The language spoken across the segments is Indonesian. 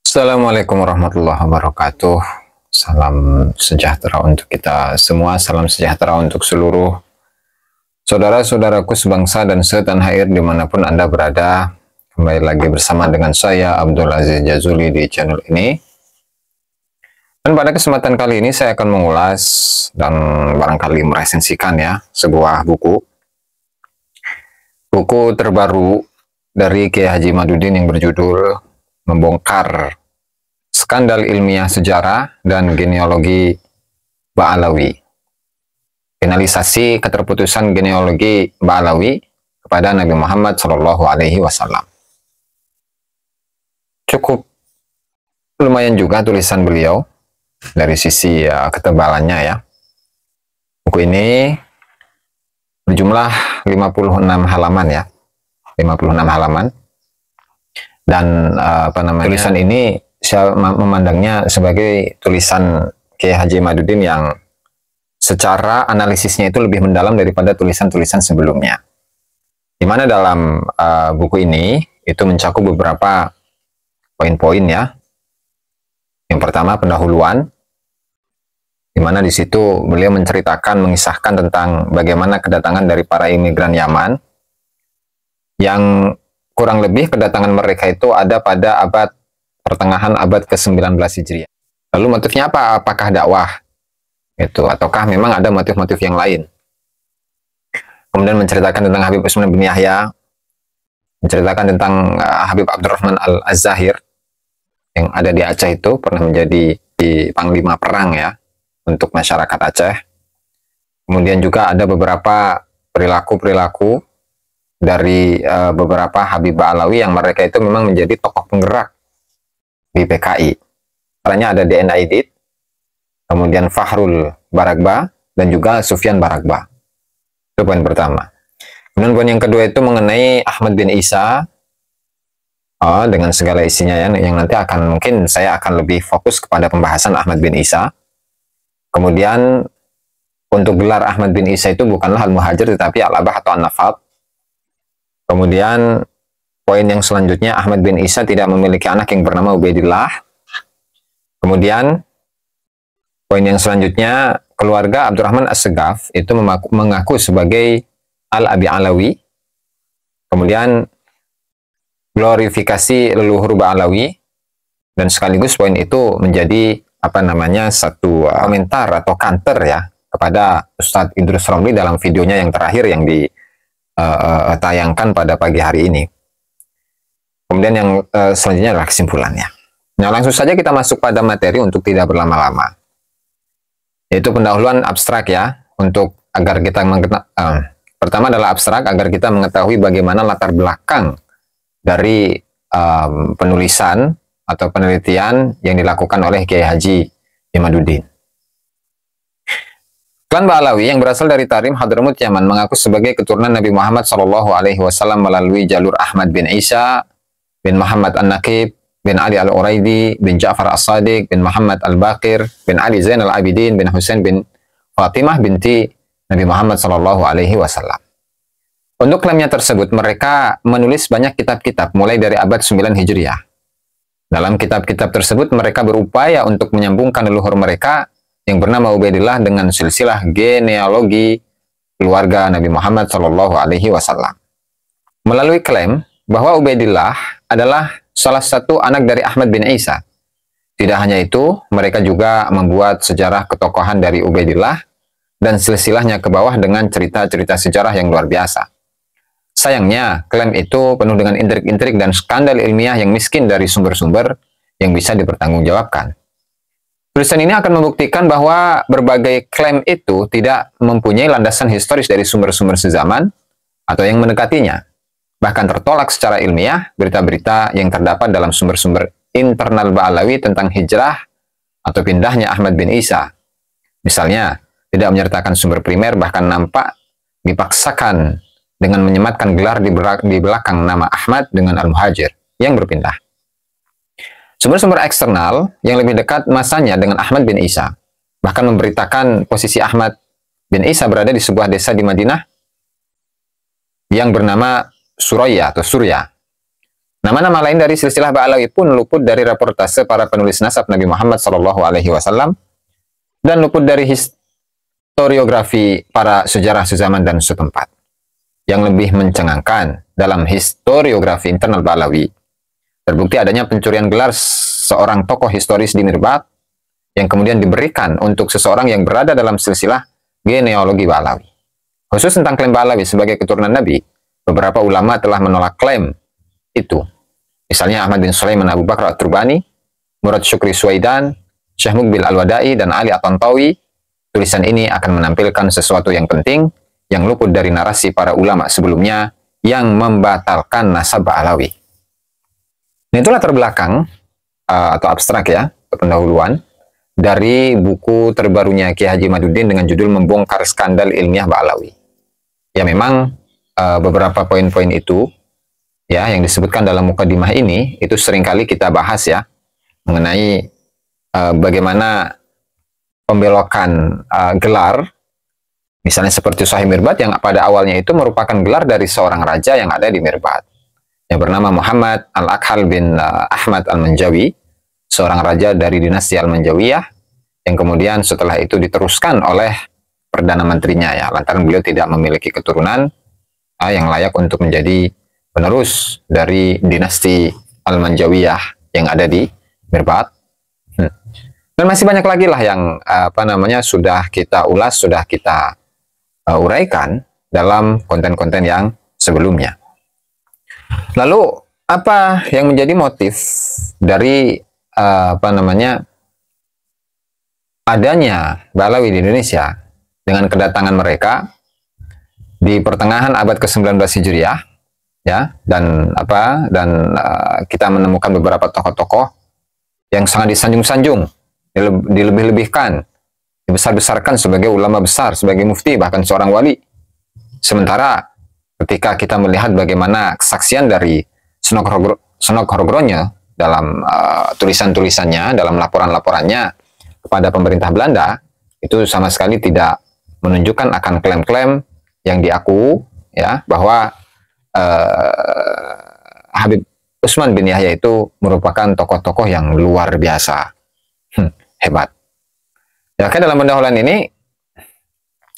Assalamualaikum warahmatullahi wabarakatuh. Salam sejahtera untuk kita semua, salam sejahtera untuk seluruh saudara-saudaraku sebangsa dan setanah air dimanapun Anda berada. Kembali lagi bersama dengan saya, Abdul Aziz Jazuli di channel ini. Dan pada kesempatan kali ini saya akan mengulas dan barangkali meresensikan ya sebuah buku. Buku terbaru dari Kiai Haji Madudin yang berjudul membongkar skandal ilmiah sejarah dan genealogi Ba'alawi. Finalisasi keterputusan genealogi Ba'alawi kepada Nabi Muhammad Shallallahu Alaihi Wasallam. Cukup lumayan juga tulisan beliau dari sisi ya, ketebalannya ya. Buku ini berjumlah 56 halaman ya. 56 halaman dan uh, apa namanya tulisan ini saya memandangnya sebagai tulisan Kiai Haji Madudin yang secara analisisnya itu lebih mendalam daripada tulisan-tulisan sebelumnya. Di mana dalam uh, buku ini itu mencakup beberapa poin-poin ya. Yang pertama pendahuluan, di mana di situ beliau menceritakan, mengisahkan tentang bagaimana kedatangan dari para imigran Yaman yang Kurang lebih kedatangan mereka itu ada pada abad pertengahan abad ke-19 Hijriah. Lalu motifnya apa? Apakah dakwah? Itu ataukah memang ada motif-motif yang lain? Kemudian menceritakan tentang Habib Usman bin Yahya, menceritakan tentang uh, Habib Abdurrahman Al-Azahir yang ada di Aceh itu pernah menjadi di panglima perang ya untuk masyarakat Aceh. Kemudian juga ada beberapa perilaku-perilaku dari uh, beberapa Habibah Alawi yang mereka itu memang menjadi tokoh penggerak di PKI. Karena ada D.N.A. Idit, kemudian Fahrul Barakba, dan juga Sufyan Barakba. Itu poin pertama. Kemudian poin yang kedua itu mengenai Ahmad bin Isa oh, dengan segala isinya ya, yang nanti akan mungkin saya akan lebih fokus kepada pembahasan Ahmad bin Isa. Kemudian untuk gelar Ahmad bin Isa itu bukanlah Al-Muhajir tetapi Al-Abah atau An-Nafat Kemudian poin yang selanjutnya Ahmad bin Isa tidak memiliki anak yang bernama Ubaidillah. Kemudian poin yang selanjutnya keluarga Abdurrahman As-Segaf itu mengaku, sebagai Al-Abi Alawi. Kemudian glorifikasi leluhur Alawi dan sekaligus poin itu menjadi apa namanya satu uh, komentar atau kanter ya kepada Ustadz Idrus Romli dalam videonya yang terakhir yang di uh, uh, tayangkan pada pagi hari ini. Kemudian yang uh, selanjutnya adalah kesimpulannya. Nah langsung saja kita masuk pada materi untuk tidak berlama-lama. Yaitu pendahuluan abstrak ya, untuk agar kita mengetahui, uh, pertama adalah abstrak agar kita mengetahui bagaimana latar belakang dari um, penulisan atau penelitian yang dilakukan oleh Kiai Haji Imaduddin. Klan Ba'alawi yang berasal dari Tarim Hadramut Yaman mengaku sebagai keturunan Nabi Muhammad Shallallahu Alaihi Wasallam melalui jalur Ahmad bin Isa bin Muhammad An-Nakib bin Ali Al-Uraidi bin Ja'far As-Sadiq bin Muhammad Al-Baqir bin Ali Zain Al-Abidin bin Husain bin Fatimah binti Nabi Muhammad Shallallahu Alaihi Wasallam. Untuk klaimnya tersebut, mereka menulis banyak kitab-kitab mulai dari abad 9 Hijriah. Dalam kitab-kitab tersebut, mereka berupaya untuk menyambungkan leluhur mereka yang bernama Ubaidillah dengan silsilah genealogi keluarga Nabi Muhammad Shallallahu Alaihi Wasallam. Melalui klaim bahwa Ubaidillah adalah salah satu anak dari Ahmad bin Isa. Tidak hanya itu, mereka juga membuat sejarah ketokohan dari Ubaidillah dan silsilahnya ke bawah dengan cerita-cerita sejarah yang luar biasa. Sayangnya, klaim itu penuh dengan intrik-intrik dan skandal ilmiah yang miskin dari sumber-sumber yang bisa dipertanggungjawabkan. Tulisan ini akan membuktikan bahwa berbagai klaim itu tidak mempunyai landasan historis dari sumber-sumber sezaman atau yang mendekatinya, bahkan tertolak secara ilmiah berita-berita yang terdapat dalam sumber-sumber internal Ba'alawi tentang hijrah atau pindahnya Ahmad bin Isa. Misalnya, tidak menyertakan sumber primer bahkan nampak dipaksakan dengan menyematkan gelar di belakang nama Ahmad dengan Al-Muhajir yang berpindah. Sumber-sumber eksternal yang lebih dekat masanya dengan Ahmad bin Isa, bahkan memberitakan posisi Ahmad bin Isa berada di sebuah desa di Madinah yang bernama Suraya atau Surya. Nama-nama lain dari silsilah Ba'alawi pun luput dari reportase para penulis nasab Nabi Muhammad SAW dan luput dari historiografi para sejarah sezaman dan setempat. Yang lebih mencengangkan dalam historiografi internal Ba'alawi Terbukti adanya pencurian gelar seorang tokoh historis di Nirbat yang kemudian diberikan untuk seseorang yang berada dalam silsilah genealogi Balawi. Khusus tentang klaim Balawi sebagai keturunan Nabi, beberapa ulama telah menolak klaim itu. Misalnya Ahmad bin Sulaiman Abu Bakr al turbani Murad Syukri Suwaidan, Syekh Mugbil Al-Wada'i, dan Ali Atantawi. Tulisan ini akan menampilkan sesuatu yang penting yang luput dari narasi para ulama sebelumnya yang membatalkan nasab Alawi. Nah, itulah terbelakang uh, eh, atau abstrak ya, pendahuluan dari buku terbarunya Ki Haji Madudin dengan judul Membongkar Skandal Ilmiah Ba'alawi. Ya memang uh, beberapa poin-poin itu ya yang disebutkan dalam mukadimah ini itu seringkali kita bahas ya mengenai uh, bagaimana pembelokan uh, gelar misalnya seperti Sahih Mirbat yang pada awalnya itu merupakan gelar dari seorang raja yang ada di Mirbat yang bernama Muhammad Al-Akhal bin eh, Ahmad Al-Manjawi, seorang raja dari dinasti Al-Manjawiyah, yang kemudian setelah itu diteruskan oleh Perdana Menterinya ya, lantaran beliau tidak memiliki keturunan uh, yang layak untuk menjadi penerus dari dinasti Al-Manjawiyah yang ada di Mirbat. Hmm. Dan masih banyak lagi lah yang eh, apa namanya sudah kita ulas, sudah kita uh, uraikan dalam konten-konten yang sebelumnya. Lalu apa yang menjadi motif dari uh, apa namanya adanya Balawi di Indonesia dengan kedatangan mereka di pertengahan abad ke-19 Hijriah ya dan apa dan uh, kita menemukan beberapa tokoh-tokoh yang sangat disanjung-sanjung dilebih-lebihkan dibesar-besarkan sebagai ulama besar sebagai mufti bahkan seorang wali sementara ketika kita melihat bagaimana kesaksian dari Senok Horgronya dalam uh, tulisan-tulisannya, dalam laporan-laporannya kepada pemerintah Belanda, itu sama sekali tidak menunjukkan akan klaim-klaim yang diaku ya bahwa uh, Habib Usman bin Yahya itu merupakan tokoh-tokoh yang luar biasa hmm, hebat. Ya, kan dalam pendahuluan ini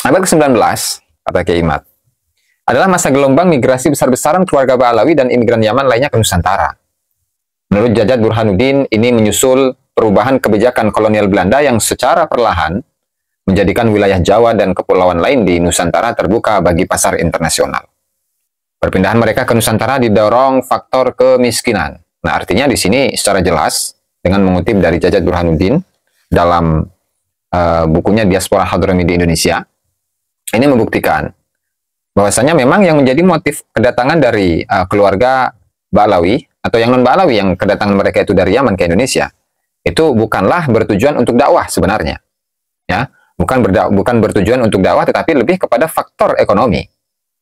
abad ke-19 kata Kiai Imad adalah masa gelombang migrasi besar-besaran keluarga Ba'alawi dan imigran Yaman lainnya ke Nusantara. Menurut Jajat Burhanuddin, ini menyusul perubahan kebijakan kolonial Belanda yang secara perlahan menjadikan wilayah Jawa dan kepulauan lain di Nusantara terbuka bagi pasar internasional. Perpindahan mereka ke Nusantara didorong faktor kemiskinan. Nah, artinya di sini secara jelas dengan mengutip dari Jajat Burhanuddin dalam uh, bukunya Diaspora Hadrami di Indonesia, ini membuktikan bahwasanya memang yang menjadi motif kedatangan dari uh, keluarga Balawi atau yang non Balawi yang kedatangan mereka itu dari Yaman ke Indonesia itu bukanlah bertujuan untuk dakwah sebenarnya ya bukan bukan bertujuan untuk dakwah tetapi lebih kepada faktor ekonomi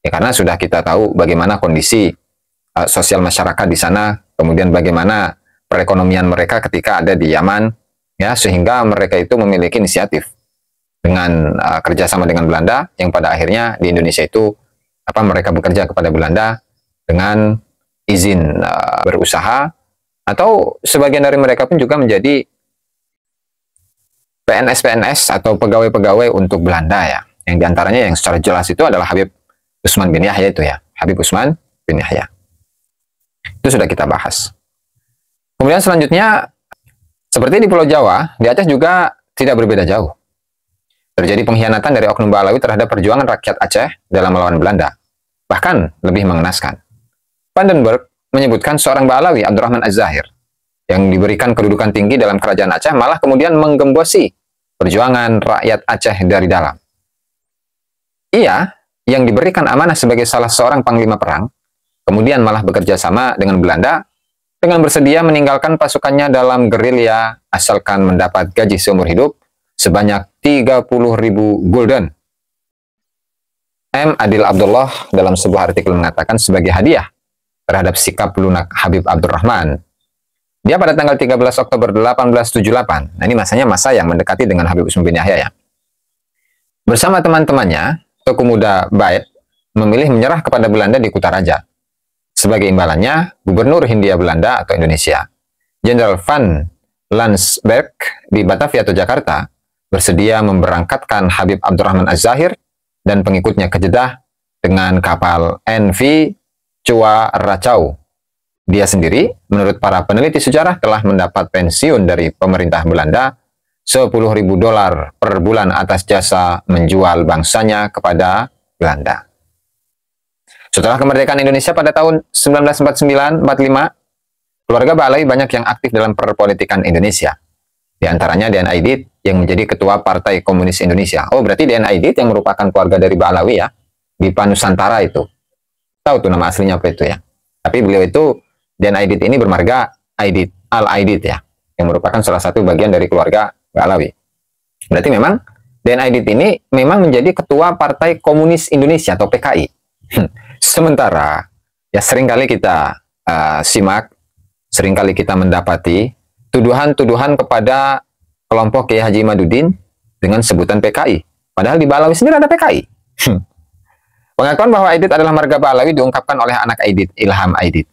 ya karena sudah kita tahu bagaimana kondisi uh, sosial masyarakat di sana kemudian bagaimana perekonomian mereka ketika ada di Yaman ya sehingga mereka itu memiliki inisiatif dengan uh, kerjasama dengan Belanda yang pada akhirnya di Indonesia itu apa mereka bekerja kepada Belanda dengan izin uh, berusaha atau sebagian dari mereka pun juga menjadi PNS-PNS atau pegawai-pegawai untuk Belanda ya yang diantaranya yang secara jelas itu adalah Habib Usman bin Yahya itu ya Habib Usman bin Yahya itu sudah kita bahas kemudian selanjutnya seperti di Pulau Jawa di Aceh juga tidak berbeda jauh Terjadi pengkhianatan dari oknum Ba'alawi terhadap perjuangan rakyat Aceh dalam melawan Belanda. Bahkan lebih mengenaskan. Vandenberg menyebutkan seorang Ba'alawi, Abdurrahman Az-Zahir, yang diberikan kedudukan tinggi dalam kerajaan Aceh malah kemudian menggembosi perjuangan rakyat Aceh dari dalam. Ia yang diberikan amanah sebagai salah seorang panglima perang, kemudian malah bekerja sama dengan Belanda dengan bersedia meninggalkan pasukannya dalam gerilya asalkan mendapat gaji seumur hidup sebanyak 30.000 gulden. M. Adil Abdullah dalam sebuah artikel mengatakan sebagai hadiah terhadap sikap lunak Habib Abdurrahman. Dia pada tanggal 13 Oktober 1878, nah ini masanya masa yang mendekati dengan Habib Usman bin Yahya ya. Bersama teman-temannya, toko muda Baet memilih menyerah kepada Belanda di Kutaraja. Sebagai imbalannya, Gubernur Hindia Belanda atau Indonesia, Jenderal Van Landsberg di Batavia atau Jakarta, bersedia memberangkatkan Habib Abdurrahman Az-Zahir dan pengikutnya ke Jeddah dengan kapal NV Chua Racau. Dia sendiri, menurut para peneliti sejarah, telah mendapat pensiun dari pemerintah Belanda 10.000 dolar per bulan atas jasa menjual bangsanya kepada Belanda. Setelah kemerdekaan Indonesia pada tahun 1949-45, keluarga Balai banyak yang aktif dalam perpolitikan Indonesia. Di antaranya Dian Aidit yang menjadi ketua Partai Komunis Indonesia. Oh, berarti Dian Aidit yang merupakan keluarga dari Balawi ya, di Panusantara itu. Tahu tuh nama aslinya apa itu ya. Tapi beliau itu Dian Aidit ini bermarga Aidit Al Aidit ya, yang merupakan salah satu bagian dari keluarga Balawi. Berarti memang Dian Aidit ini memang menjadi ketua Partai Komunis Indonesia atau PKI. Hmm. Sementara ya sering kali kita uh, simak, kali kita mendapati tuduhan-tuduhan kepada kelompok Kiai Haji Madudin dengan sebutan PKI. Padahal di Balawi sendiri ada PKI. Hmm. Pengakuan bahwa Aidit adalah marga Balawi diungkapkan oleh anak Aidit, Ilham Aidit.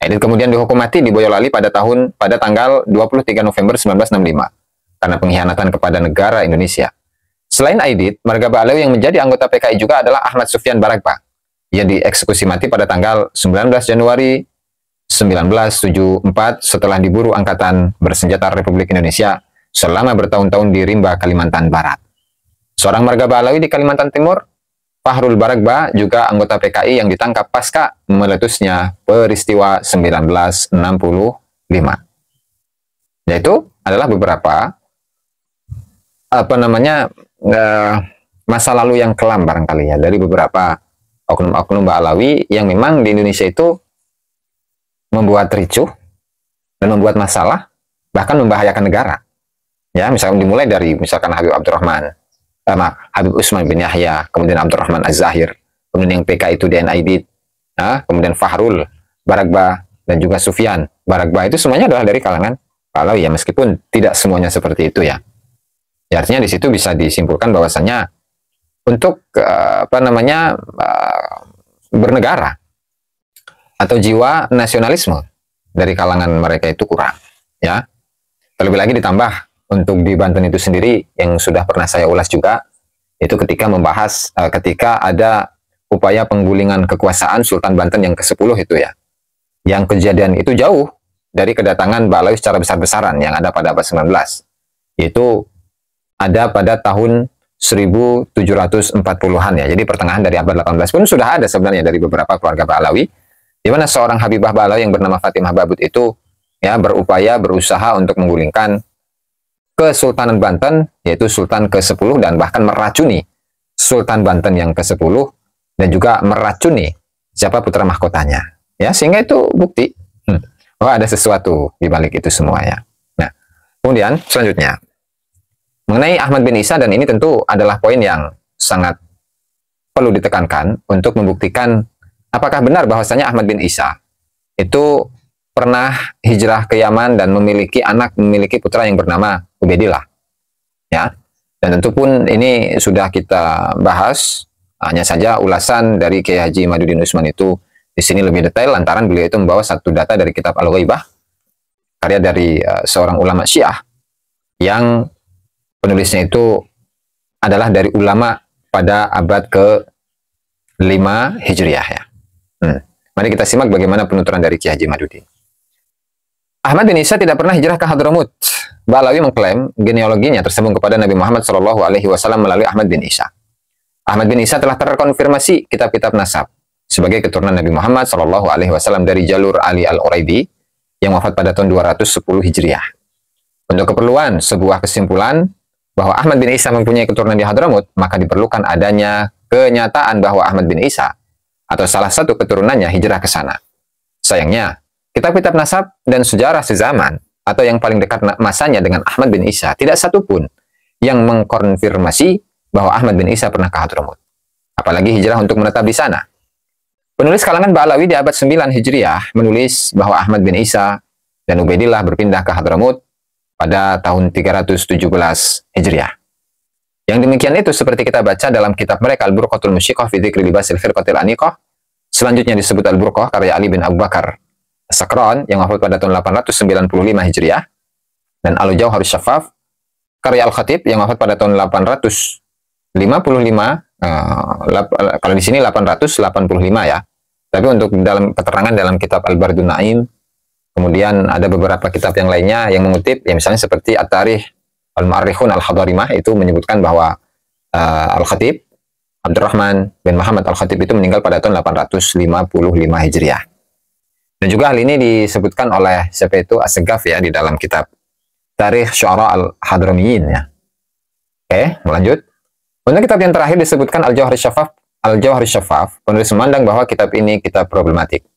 Aidit kemudian dihukum mati di Boyolali pada tahun pada tanggal 23 November 1965 karena pengkhianatan kepada negara Indonesia. Selain Aidit, marga Balawi yang menjadi anggota PKI juga adalah Ahmad Sufyan Barakpa Ia dieksekusi mati pada tanggal 19 Januari 1974 setelah diburu Angkatan Bersenjata Republik Indonesia selama bertahun-tahun di Rimba, Kalimantan Barat. Seorang marga Balawi di Kalimantan Timur, Fahrul Baragba juga anggota PKI yang ditangkap pasca meletusnya peristiwa 1965. Yaitu adalah beberapa apa namanya eh, masa lalu yang kelam barangkali ya dari beberapa oknum-oknum Balawi yang memang di Indonesia itu membuat ricuh, dan membuat masalah, bahkan membahayakan negara. Ya, misalkan dimulai dari misalkan Habib Abdurrahman, eh, Habib Usman bin Yahya, kemudian Abdurrahman Az-Zahir, kemudian yang PK itu DNA ya, Aidit nah kemudian Fahrul, Barakba, dan juga Sufyan. Barakba itu semuanya adalah dari kalangan kalau ya meskipun tidak semuanya seperti itu ya. ya artinya di situ bisa disimpulkan bahwasanya untuk eh, apa namanya eh, bernegara atau jiwa nasionalisme dari kalangan mereka itu kurang ya terlebih lagi ditambah untuk di Banten itu sendiri yang sudah pernah saya ulas juga itu ketika membahas uh, ketika ada upaya penggulingan kekuasaan Sultan Banten yang ke-10 itu ya yang kejadian itu jauh dari kedatangan Balai secara besar-besaran yang ada pada abad 19 itu ada pada tahun 1740-an ya. Jadi pertengahan dari abad 18 pun sudah ada sebenarnya dari beberapa keluarga Balawi di mana seorang Habibah Bala yang bernama Fatimah Babut itu ya berupaya berusaha untuk menggulingkan Kesultanan Banten yaitu Sultan ke-10 dan bahkan meracuni Sultan Banten yang ke-10 dan juga meracuni siapa putra mahkotanya. Ya, sehingga itu bukti hmm, bahwa ada sesuatu di balik itu semua ya. Nah, kemudian selanjutnya mengenai Ahmad bin Isa dan ini tentu adalah poin yang sangat perlu ditekankan untuk membuktikan apakah benar bahwasanya Ahmad bin Isa itu pernah hijrah ke Yaman dan memiliki anak, memiliki putra yang bernama Ubedillah, Ya. Dan tentu pun ini sudah kita bahas, hanya saja ulasan dari Kiai Haji Madudin Usman itu di sini lebih detail lantaran beliau itu membawa satu data dari kitab Al-Ghaibah karya dari uh, seorang ulama Syiah yang penulisnya itu adalah dari ulama pada abad ke 5 Hijriah ya. Hmm. Mari kita simak bagaimana penuturan dari Kiai Haji Madudi. Ahmad bin Isa tidak pernah hijrah ke Hadramut. Balawi mengklaim genealoginya tersambung kepada Nabi Muhammad saw melalui Ahmad bin Isa. Ahmad bin Isa telah terkonfirmasi kitab-kitab nasab sebagai keturunan Nabi Muhammad saw Alaihi dari jalur Ali al Uraibi yang wafat pada tahun 210 Hijriah. Untuk keperluan sebuah kesimpulan bahwa Ahmad bin Isa mempunyai keturunan di Hadramut, maka diperlukan adanya kenyataan bahwa Ahmad bin Isa atau salah satu keturunannya hijrah ke sana. Sayangnya, kitab-kitab nasab dan sejarah sezaman atau yang paling dekat masanya dengan Ahmad bin Isa tidak satupun yang mengkonfirmasi bahwa Ahmad bin Isa pernah ke Hadramut. Apalagi hijrah untuk menetap di sana. Penulis kalangan Ba'alawi di abad 9 Hijriah menulis bahwa Ahmad bin Isa dan Ubaidillah berpindah ke Hadramut pada tahun 317 Hijriah. Yang demikian itu seperti kita baca dalam kitab mereka Al-Burqatul Musyikah fi Libasil Firqatil Anikoh. Selanjutnya disebut Al-Burqah karya Ali bin Abu Bakar sakron yang wafat pada tahun 895 Hijriah dan al harus Syafaf karya Al-Khatib yang wafat pada tahun 855 Uh, eh, kalau di sini 885 ya. Tapi untuk dalam keterangan dalam kitab Al-Bardun Naim, kemudian ada beberapa kitab yang lainnya yang mengutip, ya misalnya seperti At-Tarikh Al-Ma'rifun Al-Hadarimah itu menyebutkan bahwa uh, Al-Khatib Abdurrahman bin Muhammad Al-Khatib itu meninggal pada tahun 855 Hijriah. Dan juga hal ini disebutkan oleh siapa itu Asegaf ya di dalam kitab Tarikh Syuara al hadramiyyin ya. Oke, lanjut. Untuk kitab yang terakhir disebutkan al jawhari Syafaf, al jawhari Syafaf, penulis memandang bahwa kitab ini kita problematik.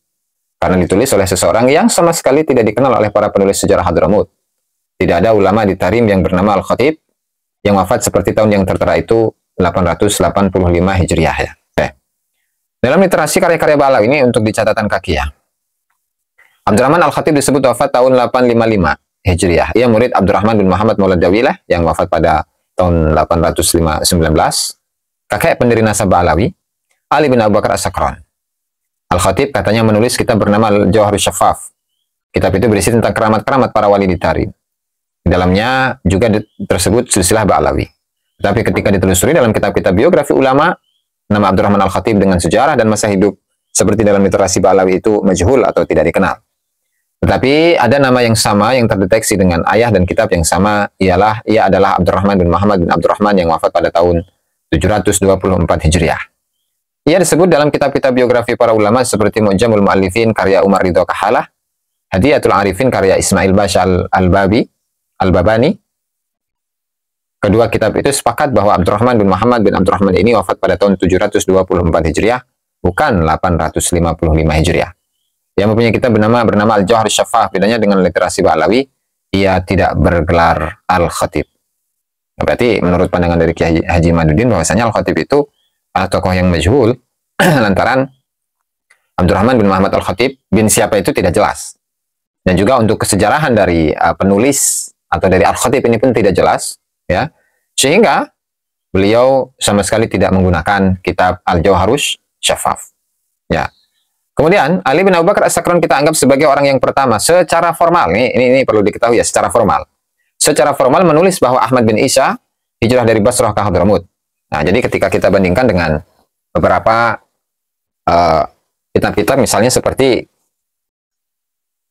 Karena ditulis oleh seseorang yang sama sekali tidak dikenal oleh para penulis sejarah Hadramut. Tidak ada ulama di Tarim yang bernama Al-Khatib yang wafat seperti tahun yang tertera itu 885 Hijriah ya. Oke. Dalam literasi karya-karya Balawi ini untuk di kaki ya. Abdurrahman Al-Khatib disebut wafat tahun 855 Hijriah. Ia murid Abdurrahman bin Muhammad Maulad Dawilah yang wafat pada tahun 819. Kakek pendiri nasab Alawi, Ali bin Abu Bakar As-Sakran. Al-Khatib katanya menulis kitab bernama Jauhar Syafaf. Kitab itu berisi tentang keramat-keramat para wali di Tarim. Di dalamnya juga tersebut silsilah Ba'alawi. Tapi ketika ditelusuri dalam kitab-kitab biografi ulama, nama Abdurrahman Al-Khatib dengan sejarah dan masa hidup seperti dalam literasi Balawi itu majhul atau tidak dikenal. Tetapi ada nama yang sama yang terdeteksi dengan ayah dan kitab yang sama ialah ia adalah Abdurrahman bin Muhammad bin Abdurrahman yang wafat pada tahun 724 Hijriah. Ia disebut dalam kitab-kitab biografi para ulama seperti Mu'jamul Mu'allifin karya Umar Ridho Kahalah, Hadiyatul Arifin karya Ismail Bashal Al-Babi, Al-Babani, Kedua kitab itu sepakat bahwa Abdurrahman bin Muhammad bin Abdurrahman ini wafat pada tahun 724 Hijriah, bukan 855 Hijriah. Yang mempunyai kitab bernama bernama al johar Syafah, bedanya dengan literasi Ba'lawi, ia tidak bergelar Al-Khatib. Berarti menurut pandangan dari Kiai Haji Madudin bahwasanya Al-Khatib itu adalah uh, tokoh yang majhul lantaran Abdurrahman bin Muhammad Al-Khatib bin siapa itu tidak jelas. Dan juga untuk kesejarahan dari uh, penulis atau dari Al-Khatib ini pun tidak jelas ya sehingga beliau sama sekali tidak menggunakan kitab al jawharus Syafaf. Ya. Kemudian Ali bin Abu Bakar As-Sakran kita anggap sebagai orang yang pertama secara formal. Ini, ini ini perlu diketahui ya secara formal. Secara formal menulis bahwa Ahmad bin Isa hijrah dari Basrah ke Hadramut. Nah, jadi ketika kita bandingkan dengan beberapa eh, kitab-kitab uh, misalnya seperti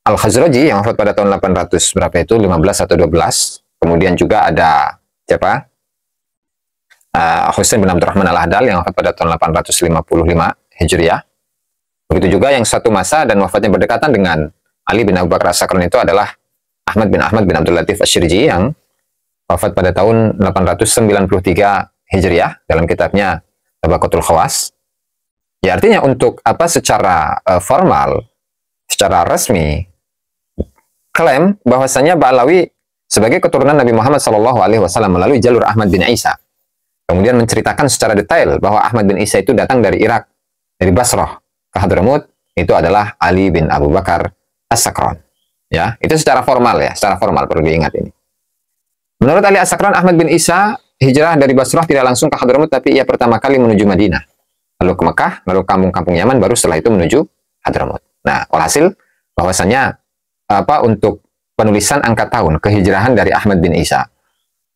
Al-Khazraji yang wafat pada tahun 800 berapa itu 15 atau 12. Kemudian juga ada siapa? uh, ah, Husain bin Abdurrahman al-Ahdal yang wafat pada tahun 855 Hijriah. Begitu juga yang satu masa dan wafatnya berdekatan dengan Ali bin Abu Bakar As-Sakran itu adalah Ahmad bin Ahmad bin Abdul Latif Asyirji yang wafat pada tahun 893 Hijriah dalam kitabnya Tabakotul Khawas. Ya artinya untuk apa secara uh, formal, secara resmi klaim bahwasanya Ba'alawi sebagai keturunan Nabi Muhammad SAW melalui jalur Ahmad bin Isa. Kemudian menceritakan secara detail bahwa Ahmad bin Isa itu datang dari Irak, dari Basrah ke Hadramut, itu adalah Ali bin Abu Bakar As-Sakran. Ya, itu secara formal ya, secara formal perlu diingat ini. Menurut Ali As-Sakran, Ahmad bin Isa hijrah dari Basrah tidak langsung ke Hadramut, tapi ia pertama kali menuju Madinah, lalu ke Mekah, lalu kampung-kampung Yaman, baru setelah itu menuju Hadramut. Nah, walhasil bahwasanya apa untuk penulisan angka tahun kehijrahan dari Ahmad bin Isa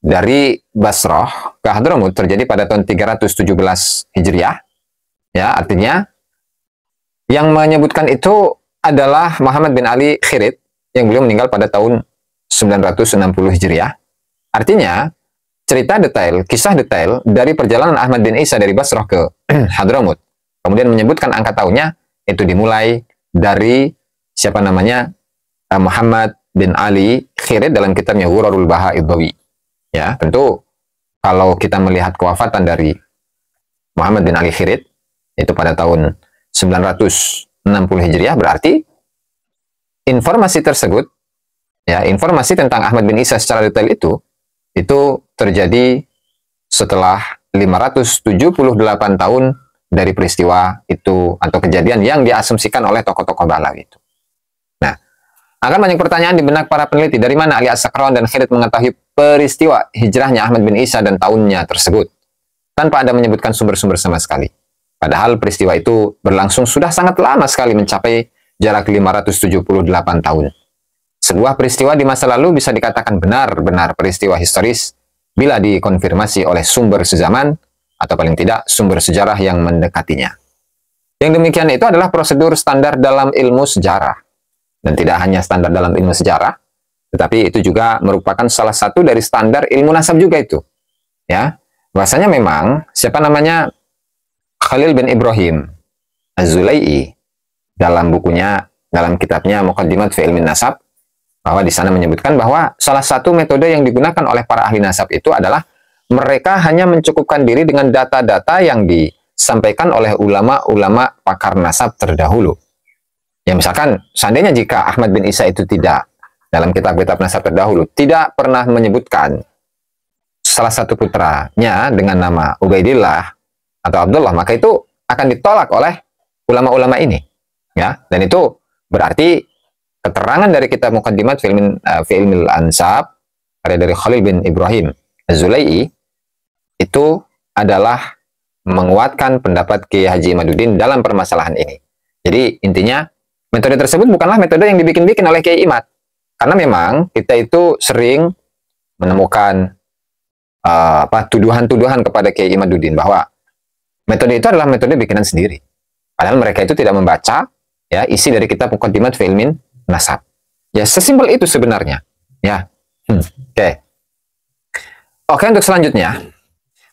dari Basrah ke Hadramut terjadi pada tahun 317 Hijriah. Ya, artinya yang menyebutkan itu adalah Muhammad bin Ali Khirid yang beliau meninggal pada tahun 960 Hijriah. Artinya, cerita detail, kisah detail dari perjalanan Ahmad bin Isa dari Basrah ke Hadramut. Kemudian menyebutkan angka tahunnya itu dimulai dari siapa namanya eh, Muhammad bin Ali Khirid dalam kitabnya Hurarul Bahaidawi. Ya, tentu kalau kita melihat kewafatan dari Muhammad bin Ali Khirid itu pada tahun 960 Hijriah berarti informasi tersebut ya informasi tentang Ahmad bin Isa secara detail itu itu terjadi setelah 578 tahun dari peristiwa itu atau kejadian yang diasumsikan oleh tokoh-tokoh Balawi itu. Nah, akan banyak pertanyaan di benak para peneliti dari mana Ali As-Sakran dan Khirid mengetahui peristiwa hijrahnya Ahmad bin Isa dan tahunnya tersebut, tanpa ada menyebutkan sumber-sumber sama sekali. Padahal peristiwa itu berlangsung sudah sangat lama sekali mencapai jarak 578 tahun. Sebuah peristiwa di masa lalu bisa dikatakan benar-benar peristiwa historis bila dikonfirmasi oleh sumber sezaman atau paling tidak sumber sejarah yang mendekatinya. Yang demikian itu adalah prosedur standar dalam ilmu sejarah. Dan tidak hanya standar dalam ilmu sejarah, tetapi itu juga merupakan salah satu dari standar ilmu nasab juga itu. Ya, bahasanya memang siapa namanya Khalil bin Ibrahim Az-Zulai'i dalam bukunya dalam kitabnya Muqaddimat fi Ilmin Nasab bahwa di sana menyebutkan bahwa salah satu metode yang digunakan oleh para ahli nasab itu adalah mereka hanya mencukupkan diri dengan data-data yang disampaikan oleh ulama-ulama pakar nasab terdahulu. Ya misalkan, seandainya jika Ahmad bin Isa itu tidak dalam kitab-kitab nasab terdahulu tidak pernah menyebutkan salah satu putranya dengan nama Ubaidillah atau Abdullah maka itu akan ditolak oleh ulama-ulama ini ya dan itu berarti keterangan dari kitab Muqaddimat Filmin eh, uh, Filmil Ansab karya dari Khalil bin Ibrahim Zulai itu adalah menguatkan pendapat Kiai Haji Madudin dalam permasalahan ini. Jadi intinya metode tersebut bukanlah metode yang dibikin-bikin oleh Kiai Imat karena memang kita itu sering menemukan eh, tuduhan-tuduhan kepada Kiai Imaduddin bahwa metode itu adalah metode bikinan sendiri. Padahal mereka itu tidak membaca ya isi dari kitab Mukaddimat Filmin Nasab. Ya sesimpel itu sebenarnya. Ya. Hmm. Oke. Okay. Oke, okay, untuk selanjutnya.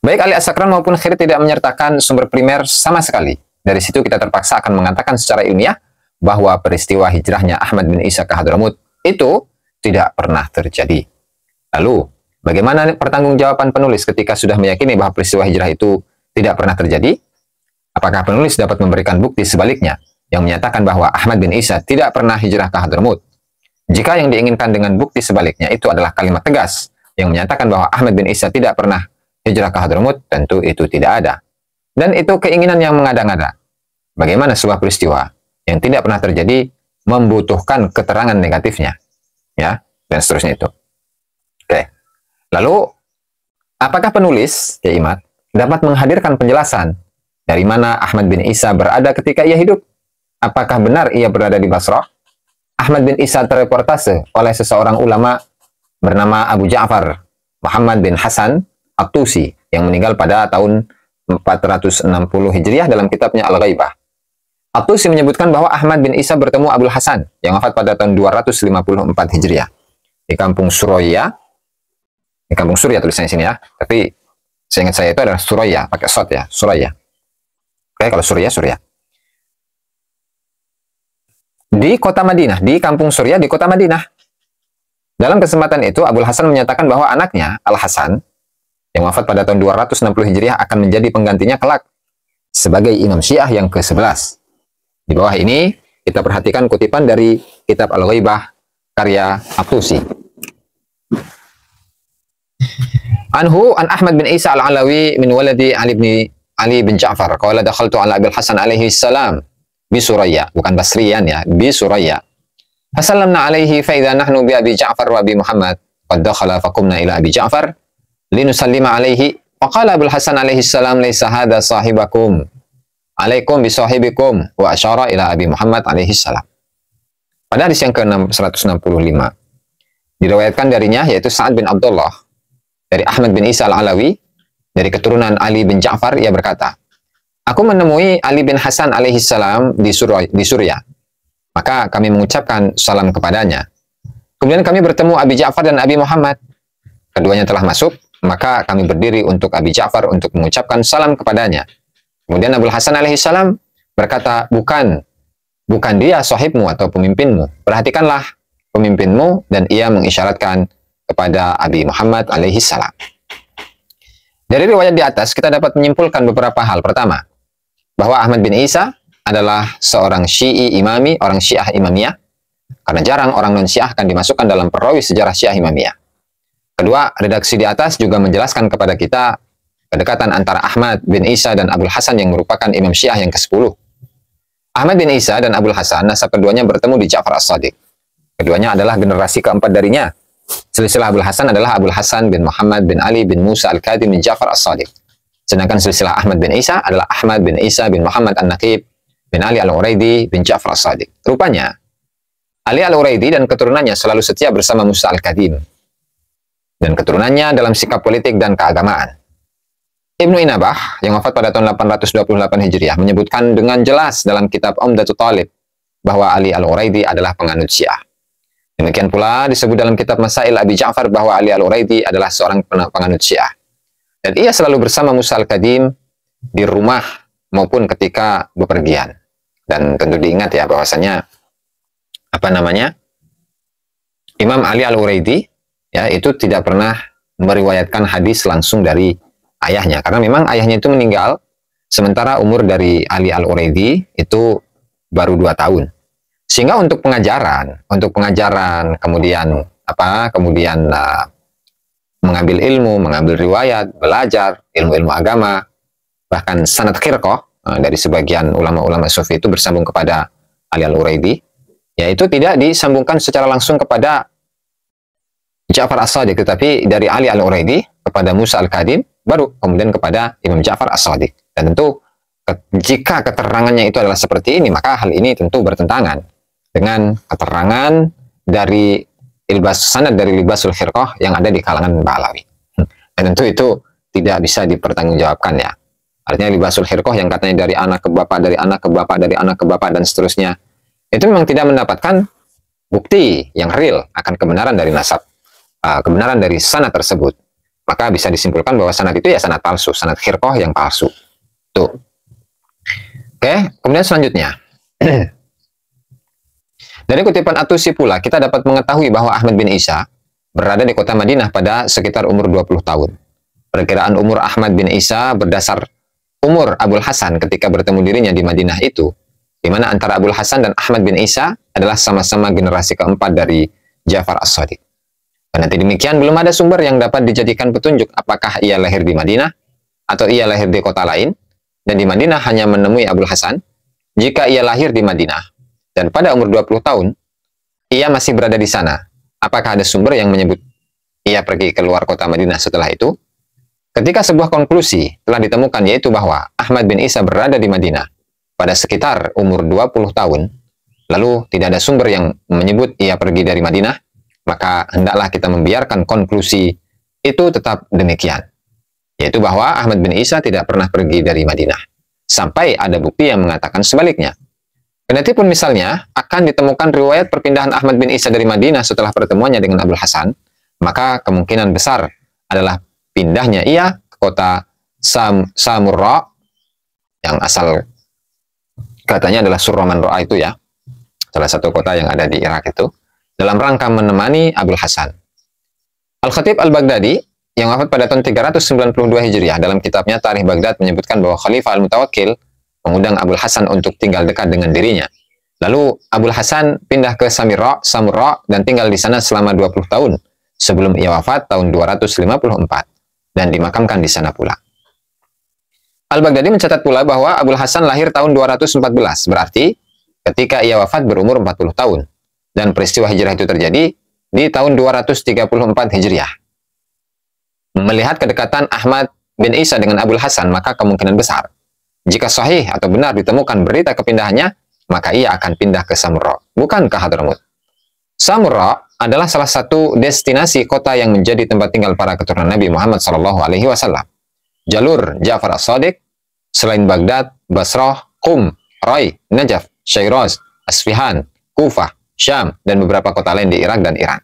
Baik Ali Asakran maupun Khir tidak menyertakan sumber primer sama sekali. Dari situ kita terpaksa akan mengatakan secara ilmiah bahwa peristiwa hijrahnya Ahmad bin Isa ke Hadramut itu tidak pernah terjadi. Lalu, bagaimana pertanggungjawaban penulis ketika sudah meyakini bahwa peristiwa hijrah itu tidak pernah terjadi? Apakah penulis dapat memberikan bukti sebaliknya yang menyatakan bahwa Ahmad bin Isa tidak pernah hijrah ke Hadramut? Jika yang diinginkan dengan bukti sebaliknya itu adalah kalimat tegas yang menyatakan bahwa Ahmad bin Isa tidak pernah hijrah ke Hadramut, tentu itu tidak ada. Dan itu keinginan yang mengada-ngada. Bagaimana sebuah peristiwa yang tidak pernah terjadi membutuhkan keterangan negatifnya, ya, dan seterusnya itu. Oke. Lalu, apakah penulis, ya Imat, dapat menghadirkan penjelasan dari mana Ahmad bin Isa berada ketika ia hidup? Apakah benar ia berada di Basrah? Ahmad bin Isa terreportase oleh seseorang ulama bernama Abu Ja'far Muhammad bin Hasan At-Tusi yang meninggal pada tahun 460 Hijriah dalam kitabnya Al-Ghaibah. Atusi menyebutkan bahwa Ahmad bin Isa bertemu Abdul Hasan yang wafat pada tahun 254 Hijriah di kampung Suroya. Di kampung Suria tulisannya sini ya. Tapi seingat saya itu adalah Suroya, pakai sot ya, Suroya. Oke, kalau Suria, Suria. Di kota Madinah, di kampung Suria di kota Madinah. Dalam kesempatan itu, Abdul Hasan menyatakan bahwa anaknya, Al-Hasan, yang wafat pada tahun 260 Hijriah akan menjadi penggantinya kelak sebagai imam syiah yang ke-11. Di bawah ini kita perhatikan kutipan dari kitab Al-Ghaibah karya Abtusi. Anhu an Ahmad bin Isa al-Alawi min waladi Ali bin Ali bin Ja'far qala dakhaltu ala Abil Hasan alaihi salam bi Suraya bukan Basriyan ya bi Suraya fasallamna alaihi fa idza nahnu bi Abi Ja'far wa bi Muhammad qad dakhala qumna ila Abi Ja'far linusallima alaihi faqala Abil Hasan alaihi salam laisa hadha sahibakum alaikum bisahibikum wa asyara ila Abi Muhammad alaihi salam. Pada hadis yang ke-165 diriwayatkan darinya yaitu Sa'ad bin Abdullah dari Ahmad bin Isa al-Alawi dari keturunan Ali bin Ja'far ia berkata, Aku menemui Ali bin Hasan alaihi salam di di Suriah. Maka kami mengucapkan salam kepadanya. Kemudian kami bertemu Abi Ja'far dan Abi Muhammad. Keduanya telah masuk, maka kami berdiri untuk Abi Ja'far untuk mengucapkan salam kepadanya. Kemudian Abdul Hasan alaihissalam berkata, bukan, bukan dia sahibmu atau pemimpinmu. Perhatikanlah pemimpinmu dan ia mengisyaratkan kepada Abi Muhammad alaihissalam. Dari riwayat di atas, kita dapat menyimpulkan beberapa hal. Pertama, bahwa Ahmad bin Isa adalah seorang syi'i imami, orang syiah imamiyah, karena jarang orang non-syiah akan dimasukkan dalam perawi sejarah syiah imamiyah. Kedua, redaksi di atas juga menjelaskan kepada kita kedekatan antara Ahmad bin Isa dan Abdul Hasan yang merupakan Imam Syiah yang ke-10. Ahmad bin Isa dan Abdul Hasan nasab keduanya bertemu di Ja'far As-Sadiq. Keduanya adalah generasi keempat darinya. Silsilah Abdul Hasan adalah Abdul Hasan bin Muhammad bin Ali bin Musa al kadim bin Ja'far As-Sadiq. Sedangkan silsilah Ahmad bin Isa adalah Ahmad bin Isa bin Muhammad An-Naqib bin Ali Al-Uraidi bin Ja'far As-Sadiq. Rupanya, Ali Al-Uraidi dan keturunannya selalu setia bersama Musa al kadim dan keturunannya dalam sikap politik dan keagamaan. Ibnu Inabah yang wafat pada tahun 828 Hijriah menyebutkan dengan jelas dalam kitab Umdatul Talib bahwa Ali Al-Uraidi adalah penganut Syiah. Demikian pula disebut dalam kitab Masail Abi Ja'far bahwa Ali Al-Uraidi adalah seorang penganut Syiah. Dan ia selalu bersama Musa Al-Kadim di rumah maupun ketika bepergian. Dan tentu diingat ya bahwasanya apa namanya? Imam Ali Al-Uraidi ya itu tidak pernah meriwayatkan hadis langsung dari ayahnya karena memang ayahnya itu meninggal sementara umur dari Ali al uraidi itu baru dua tahun sehingga untuk pengajaran untuk pengajaran kemudian apa kemudian uh, mengambil ilmu mengambil riwayat belajar ilmu-ilmu agama bahkan sanad khirqah uh, dari sebagian ulama-ulama sufi itu bersambung kepada Ali al uraidi yaitu tidak disambungkan secara langsung kepada Ja'far As-Sadiq tetapi dari Ali al uraidi kepada Musa al-Kadim baru kemudian kepada Imam Ja'far As-Sadiq. Dan tentu jika keterangannya itu adalah seperti ini, maka hal ini tentu bertentangan dengan keterangan dari ilbas sanad dari libasul khirqah yang ada di kalangan Ba'lawi. Hmm. Dan tentu itu tidak bisa dipertanggungjawabkan ya. Artinya libasul khirqah yang katanya dari anak ke bapak, dari anak ke bapak, dari anak ke bapak dan seterusnya. Itu memang tidak mendapatkan bukti yang real akan kebenaran dari nasab, uh, kebenaran dari sanad tersebut. Maka bisa disimpulkan bahwa sanat itu ya sanat palsu, sanat khirkoh yang palsu. Tuh. Oke, kemudian selanjutnya. Dari kutipan Atusi pula, kita dapat mengetahui bahwa Ahmad bin Isa berada di kota Madinah pada sekitar umur 20 tahun. Perkiraan umur Ahmad bin Isa berdasar umur Abul Hasan ketika bertemu dirinya di Madinah itu, di mana antara Abul Hasan dan Ahmad bin Isa adalah sama-sama generasi keempat dari Ja'far As-Sadiq. Nanti demikian belum ada sumber yang dapat dijadikan petunjuk apakah ia lahir di Madinah atau ia lahir di kota lain dan di Madinah hanya menemui Abul Hasan jika ia lahir di Madinah dan pada umur 20 tahun ia masih berada di sana. Apakah ada sumber yang menyebut ia pergi keluar kota Madinah setelah itu? Ketika sebuah konklusi telah ditemukan yaitu bahwa Ahmad bin Isa berada di Madinah pada sekitar umur 20 tahun, lalu tidak ada sumber yang menyebut ia pergi dari Madinah, maka hendaklah kita membiarkan konklusi itu tetap demikian. Yaitu bahwa Ahmad bin Isa tidak pernah pergi dari Madinah. Sampai ada bukti yang mengatakan sebaliknya. pun misalnya akan ditemukan riwayat perpindahan Ahmad bin Isa dari Madinah setelah pertemuannya dengan Abdul Hasan, maka kemungkinan besar adalah pindahnya ia ke kota Sam Samurra yang asal katanya adalah Surroman Manro'a itu ya, salah satu kota yang ada di Irak itu dalam rangka menemani Abdul Hasan. Al-Khatib Al-Baghdadi yang wafat pada tahun 392 Hijriah dalam kitabnya Tarikh Baghdad menyebutkan bahwa Khalifah Al-Mutawakkil mengundang Abdul Hasan untuk tinggal dekat dengan dirinya. Lalu Abdul Hasan pindah ke Samira, Samurra dan tinggal di sana selama 20 tahun sebelum ia wafat tahun 254 dan dimakamkan di sana pula. Al-Baghdadi mencatat pula bahwa Abdul Hasan lahir tahun 214, berarti ketika ia wafat berumur 40 tahun. Dan peristiwa hijrah itu terjadi di tahun 234 Hijriah. Melihat kedekatan Ahmad bin Isa dengan Abul Hasan, maka kemungkinan besar. Jika sahih atau benar ditemukan berita kepindahannya, maka ia akan pindah ke Samurra, bukan ke Hadramut. Samurra adalah salah satu destinasi kota yang menjadi tempat tinggal para keturunan Nabi Muhammad Shallallahu Alaihi Wasallam. Jalur Ja'far As-Sadiq, selain Baghdad, Basrah, Qum, Rai, Najaf, Syairaz, Asfihan, Kufah, Syam, dan beberapa kota lain di Irak dan Iran.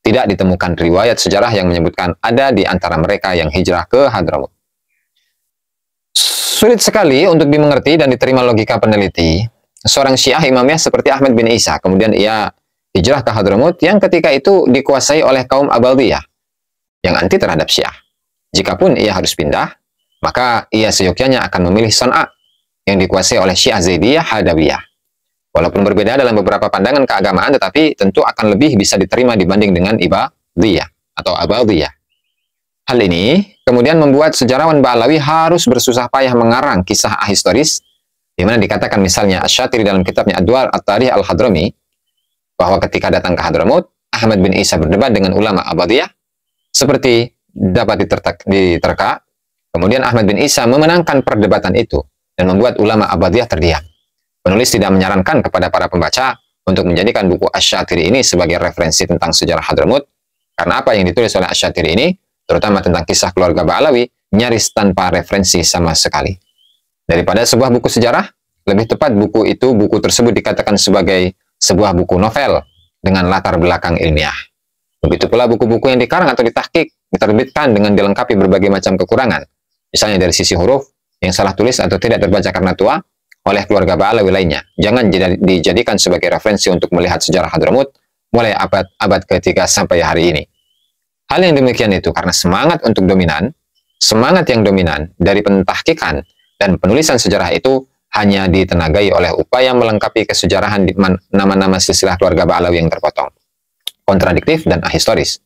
Tidak ditemukan riwayat sejarah yang menyebutkan ada di antara mereka yang hijrah ke Hadramut. Sulit sekali untuk dimengerti dan diterima logika peneliti. Seorang Syiah imamnya seperti Ahmad bin Isa, kemudian ia hijrah ke Hadramut yang ketika itu dikuasai oleh kaum Abadiyah yang anti terhadap Syiah. Jikapun ia harus pindah, maka ia seyogyanya akan memilih Son'a yang dikuasai oleh Syiah Zaidiyah Hadawiyah. Walaupun berbeda dalam beberapa pandangan keagamaan, tetapi tentu akan lebih bisa diterima dibanding dengan ibadiyah atau abadiyah. Hal ini kemudian membuat sejarawan Ba'alawi harus bersusah payah mengarang kisah ahistoris, di mana dikatakan misalnya Asyatiri dalam kitabnya Adwar at tarih Al-Hadrami, bahwa ketika datang ke Hadramaut, Ahmad bin Isa berdebat dengan ulama abadiyah, seperti dapat diterka, diterka, kemudian Ahmad bin Isa memenangkan perdebatan itu, dan membuat ulama abadiyah terdiam. Penulis tidak menyarankan kepada para pembaca untuk menjadikan buku Asyatiri ini sebagai referensi tentang sejarah Hadramut, karena apa yang ditulis oleh Asyatiri ini, terutama tentang kisah keluarga Ba'alawi, nyaris tanpa referensi sama sekali. Daripada sebuah buku sejarah, lebih tepat buku itu, buku tersebut dikatakan sebagai sebuah buku novel dengan latar belakang ilmiah. Begitu pula buku-buku yang dikarang atau ditahkik, diterbitkan dengan dilengkapi berbagai macam kekurangan, misalnya dari sisi huruf, yang salah tulis atau tidak terbaca karena tua, oleh keluarga Ba'alawi lainnya. Jangan dijadikan sebagai referensi untuk melihat sejarah Hadramut mulai abad, abad ketiga sampai hari ini. Hal yang demikian itu karena semangat untuk dominan, semangat yang dominan dari pentahkikan dan penulisan sejarah itu hanya ditenagai oleh upaya melengkapi kesejarahan nama-nama silsilah keluarga Ba'alawi yang terpotong. Kontradiktif dan ahistoris.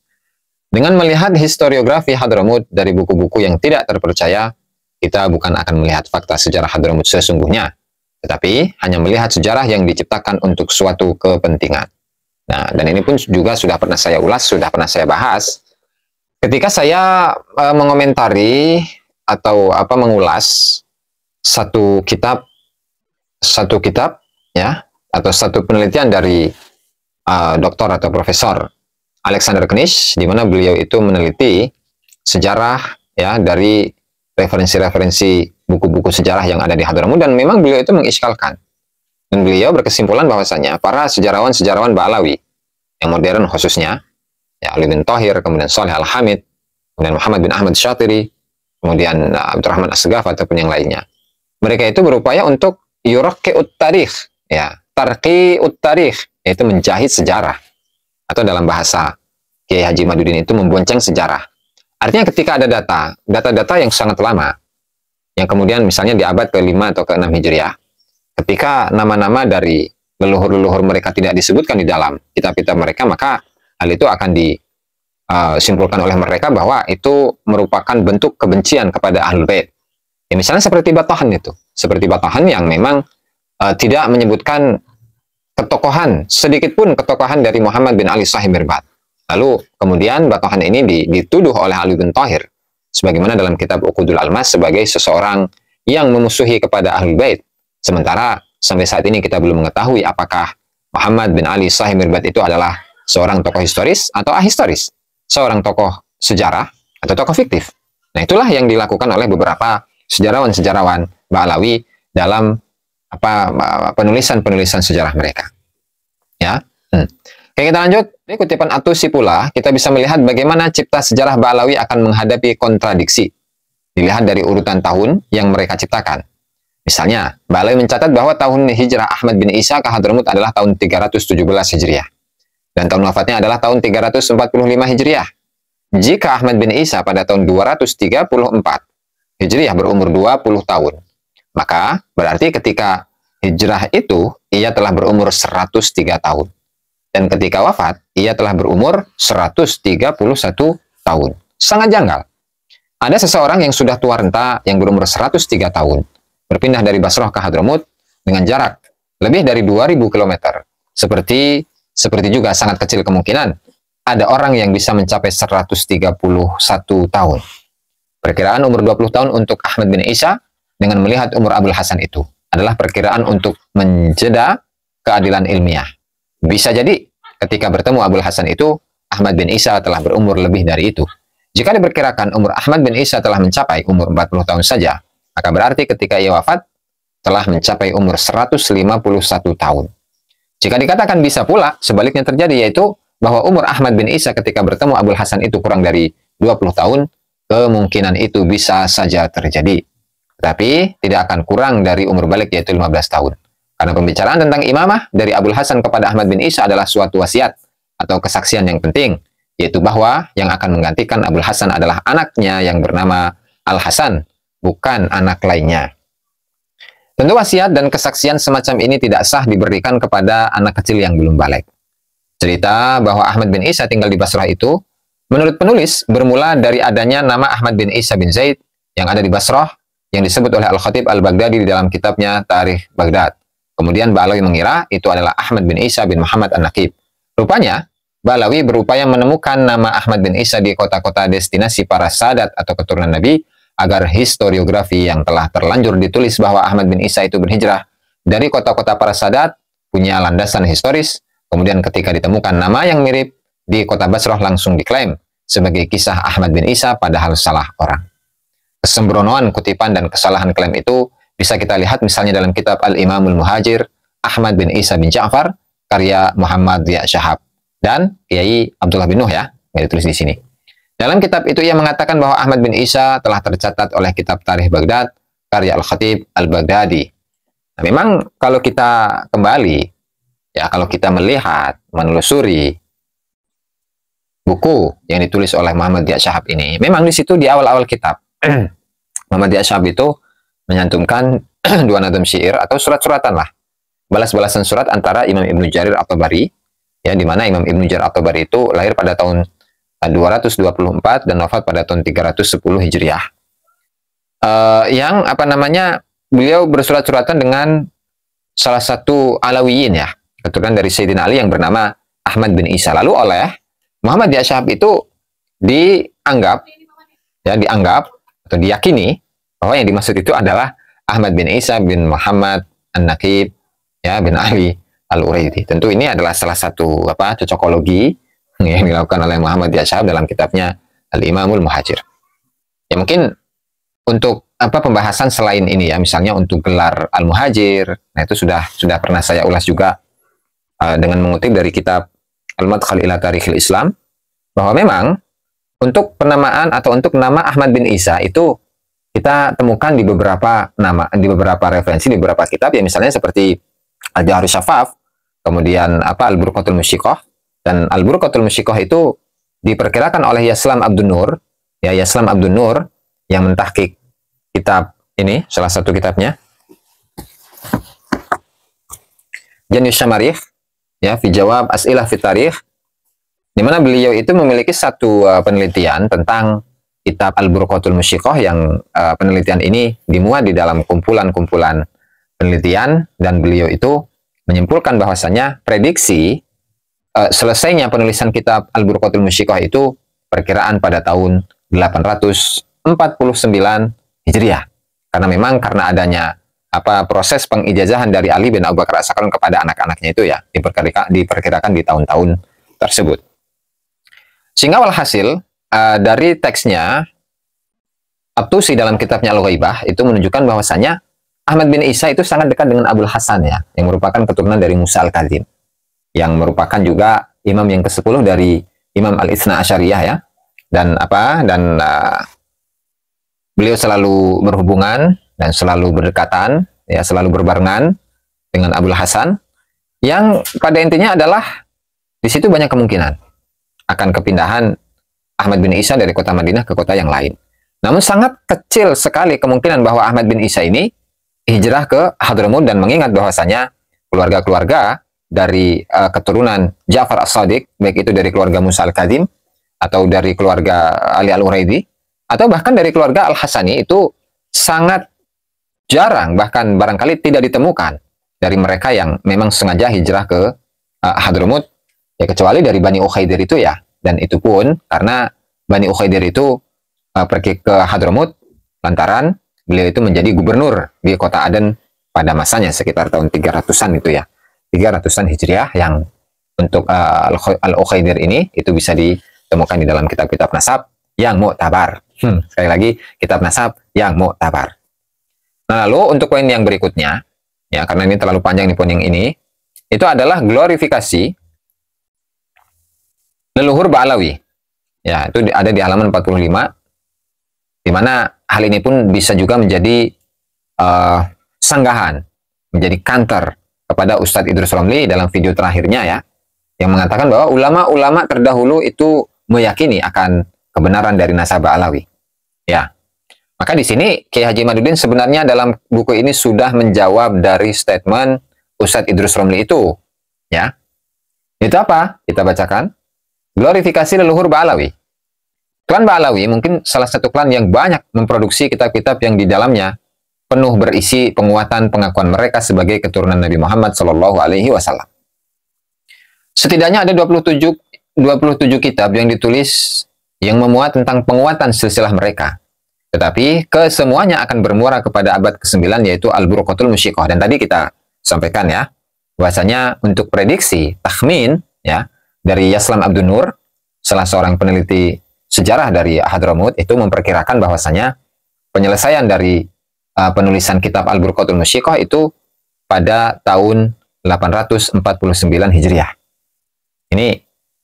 Dengan melihat historiografi Hadramut dari buku-buku yang tidak terpercaya, kita bukan akan melihat fakta sejarah Hadramut sesungguhnya, tetapi hanya melihat sejarah yang diciptakan untuk suatu kepentingan. Nah, dan ini pun juga sudah pernah saya ulas, sudah pernah saya bahas. Ketika saya e, mengomentari atau apa mengulas satu kitab satu kitab ya atau satu penelitian dari e, doktor atau profesor Alexander Knish di mana beliau itu meneliti sejarah ya dari referensi-referensi buku-buku sejarah yang ada di hadramu dan memang beliau itu mengiskalkan. Dan beliau berkesimpulan bahwasanya para sejarawan-sejarawan Balawi yang modern khususnya ya Ali bin Tohir, kemudian Soleh Al-Hamid, kemudian Muhammad bin Ahmad Syatiri, kemudian uh, Rahman Asgaf ataupun yang lainnya. Mereka itu berupaya untuk yuraqi ut-tarikh, ya, tarqi uttarikh yaitu menjahit sejarah. Atau dalam bahasa Kiai Haji Madudin itu membonceng sejarah. Artinya ketika ada data, data-data yang sangat lama, yang kemudian misalnya di abad ke-5 atau ke-6 Hijriah, ketika nama-nama dari leluhur-leluhur mereka tidak disebutkan di dalam kitab-kitab mereka, maka hal itu akan disimpulkan uh, oleh mereka bahwa itu merupakan bentuk kebencian kepada Ahlul Bait. Ya, misalnya seperti Batahan itu, seperti Batahan yang memang uh, tidak menyebutkan ketokohan, sedikit pun ketokohan dari Muhammad bin Ali Sahih Mirbat. Lalu kemudian Batohan ini dituduh oleh Ali bin Tahir sebagaimana dalam kitab Uqudul Almas sebagai seseorang yang memusuhi kepada Ahlul Bait. Sementara sampai saat ini kita belum mengetahui apakah Muhammad bin Ali Sahih Mirbat itu adalah seorang tokoh historis atau ahistoris, seorang tokoh sejarah atau tokoh fiktif. Nah, itulah yang dilakukan oleh beberapa sejarawan-sejarawan Ba'alawi dalam apa penulisan-penulisan sejarah mereka. Ya. Hmm. Oke, kita lanjut. Ini kutipan Atusi pula, kita bisa melihat bagaimana cipta sejarah Balawi akan menghadapi kontradiksi. Dilihat dari urutan tahun yang mereka ciptakan. Misalnya, Balawi mencatat bahwa tahun hijrah Ahmad bin Isa ke Hadramut adalah tahun 317 Hijriah. Dan tahun wafatnya adalah tahun 345 Hijriah. Jika Ahmad bin Isa pada tahun 234 Hijriah berumur 20 tahun, maka berarti ketika hijrah itu ia telah berumur 103 tahun dan ketika wafat ia telah berumur 131 tahun. Sangat janggal. Ada seseorang yang sudah tua renta yang berumur 103 tahun, berpindah dari Basrah ke Hadramut dengan jarak lebih dari 2000 km. Seperti seperti juga sangat kecil kemungkinan ada orang yang bisa mencapai 131 tahun. Perkiraan umur 20 tahun untuk Ahmad bin Isa dengan melihat umur Abdul Hasan itu adalah perkiraan untuk menjeda keadilan ilmiah. Bisa jadi Ketika bertemu Abul Hasan itu, Ahmad bin Isa telah berumur lebih dari itu. Jika diperkirakan umur Ahmad bin Isa telah mencapai umur 40 tahun saja, maka berarti ketika ia wafat, telah mencapai umur 151 tahun. Jika dikatakan bisa pula, sebaliknya terjadi yaitu bahwa umur Ahmad bin Isa ketika bertemu Abul Hasan itu kurang dari 20 tahun, kemungkinan itu bisa saja terjadi. Tapi tidak akan kurang dari umur balik yaitu 15 tahun. Karena pembicaraan tentang imamah dari Abul Hasan kepada Ahmad bin Isa adalah suatu wasiat atau kesaksian yang penting, yaitu bahwa yang akan menggantikan Abul Hasan adalah anaknya yang bernama Al-Hasan, bukan anak lainnya. Tentu wasiat dan kesaksian semacam ini tidak sah diberikan kepada anak kecil yang belum balik. Cerita bahwa Ahmad bin Isa tinggal di Basrah itu, menurut penulis, bermula dari adanya nama Ahmad bin Isa bin Zaid yang ada di Basrah, yang disebut oleh Al-Khatib Al-Baghdadi di dalam kitabnya Tarikh Baghdad. Kemudian Ba'lawi mengira itu adalah Ahmad bin Isa bin Muhammad An-Naqib. Rupanya, Ba'lawi berupaya menemukan nama Ahmad bin Isa di kota-kota destinasi para sadat atau keturunan Nabi agar historiografi yang telah terlanjur ditulis bahwa Ahmad bin Isa itu berhijrah dari kota-kota para sadat punya landasan historis, kemudian ketika ditemukan nama yang mirip di kota Basrah langsung diklaim sebagai kisah Ahmad bin Isa padahal salah orang. Kesembronoan kutipan dan kesalahan klaim itu bisa kita lihat misalnya dalam kitab Al-Imamul Muhajir, Ahmad bin Isa bin Ja'far, karya Muhammad ya Syahab. Dan Kiai Abdullah bin Nuh ya, yang ditulis di sini. Dalam kitab itu ia mengatakan bahwa Ahmad bin Isa telah tercatat oleh kitab Tarikh Baghdad, karya Al-Khatib Al-Baghdadi. Nah, memang kalau kita kembali, ya kalau kita melihat, menelusuri buku yang ditulis oleh Muhammad ya Syahab ini, memang di situ di awal-awal kitab, Muhammad ya Syahab itu menyantumkan dua nadam syair atau surat-suratan lah. Balas-balasan surat antara Imam Ibnu Jarir atau Bari ya di mana Imam Ibnu Jarir atau Bari itu lahir pada tahun 224 eh, dan wafat pada tahun 310 Hijriah. Uh, yang apa namanya beliau bersurat-suratan dengan salah satu Alawiyin ya, keturunan dari Sayyidina Ali yang bernama Ahmad bin Isa. Lalu oleh Muhammad Yashab itu dianggap ya dianggap atau diyakini bahwa oh, yang dimaksud itu adalah Ahmad bin Isa bin Muhammad An-Nakib ya bin Ali Al-Uraidi. Tentu ini adalah salah satu apa cocokologi yang dilakukan oleh Muhammad Yashab dalam kitabnya Al-Imamul Muhajir. Ya mungkin untuk apa pembahasan selain ini ya, misalnya untuk gelar Al-Muhajir, nah itu sudah sudah pernah saya ulas juga uh, dengan mengutip dari kitab Al-Madkhal ila Tarikhil Islam bahwa memang untuk penamaan atau untuk nama Ahmad bin Isa itu kita temukan di beberapa nama di beberapa referensi di beberapa kitab ya misalnya seperti Al-Jahri Syafaf, kemudian apa Al-Burqatul Musyikoh dan Al-Burqatul Musyikoh itu diperkirakan oleh Yaslam Abdun Nur, ya Yaslam Abdun Nur yang mentahkik kitab ini salah satu kitabnya Janus Syamarih ya fi jawab as'ilah fi tarikh di mana beliau itu memiliki satu uh, penelitian tentang kitab Al-Burqatul Musyikoh yang uh, penelitian ini dimuat di dalam kumpulan-kumpulan penelitian dan beliau itu menyimpulkan bahwasanya prediksi uh, selesainya penulisan kitab Al-Burqatul Musyikoh itu perkiraan pada tahun 849 Hijriah. Karena memang karena adanya apa proses pengijazahan dari Ali bin Abu Bakar as kepada anak-anaknya itu ya diperkirakan, diperkirakan di tahun-tahun tersebut. Sehingga walhasil uh, dari teksnya Abtusi dalam kitabnya Al-Ghaibah itu menunjukkan bahwasanya Ahmad bin Isa itu sangat dekat dengan Abul Hasan ya, yang merupakan keturunan dari Musa Al-Kadzim, yang merupakan juga imam yang ke-10 dari Imam al isna Asyariyah ya. Dan apa? Dan uh, beliau selalu berhubungan dan selalu berdekatan, ya selalu berbarengan dengan Abul Hasan yang pada intinya adalah di situ banyak kemungkinan akan kepindahan Ahmad bin Isa dari kota Madinah ke kota yang lain. Namun sangat kecil sekali kemungkinan bahwa Ahmad bin Isa ini hijrah ke Hadramaut dan mengingat bahwasanya keluarga-keluarga dari uh, keturunan Ja'far As-Sadiq, baik itu dari keluarga Musa Al-Kadim atau dari keluarga Ali Al-Uraidi atau bahkan dari keluarga Al-Hasani itu sangat jarang bahkan barangkali tidak ditemukan dari mereka yang memang sengaja hijrah ke uh, eh, Hadramaut ya kecuali dari Bani Ukhaydir itu ya dan itu pun karena Bani Ukhaydir itu uh, pergi ke Hadramut lantaran beliau itu menjadi gubernur di kota Aden pada masanya sekitar tahun 300-an itu ya. 300-an Hijriah yang untuk uh, al ukhaydir ini itu bisa ditemukan di dalam kitab-kitab nasab yang mu'tabar. Hmm, sekali lagi kitab nasab yang mu'tabar. Nah, lalu untuk poin yang berikutnya, ya karena ini terlalu panjang nih poin yang ini, itu adalah glorifikasi leluhur Ba'alawi. Ya, itu ada di halaman 45 di mana hal ini pun bisa juga menjadi uh, sanggahan, menjadi kantor kepada Ustadz Idrus Romli dalam video terakhirnya ya, yang mengatakan bahwa ulama-ulama terdahulu itu meyakini akan kebenaran dari nasabah Alawi. Ya. Maka di sini Kiai Haji Madudin sebenarnya dalam buku ini sudah menjawab dari statement Ustadz Idrus Romli itu. Ya. Itu apa? Kita bacakan glorifikasi leluhur Ba'alawi. Klan Ba'alawi mungkin salah satu klan yang banyak memproduksi kitab-kitab yang di dalamnya penuh berisi penguatan pengakuan mereka sebagai keturunan Nabi Muhammad Shallallahu Alaihi Wasallam. Setidaknya ada 27 27 kitab yang ditulis yang memuat tentang penguatan silsilah mereka. Tetapi kesemuanya akan bermuara kepada abad ke-9 yaitu Al-Burqatul Musyikoh. Dan tadi kita sampaikan ya, bahasanya untuk prediksi, tahmin, ya, dari Yaslam Abdul Nur, salah seorang peneliti sejarah dari Hadramut, itu memperkirakan bahwasanya penyelesaian dari uh, penulisan kitab Al-Burqatul Musyiqah itu pada tahun 849 Hijriah. Ini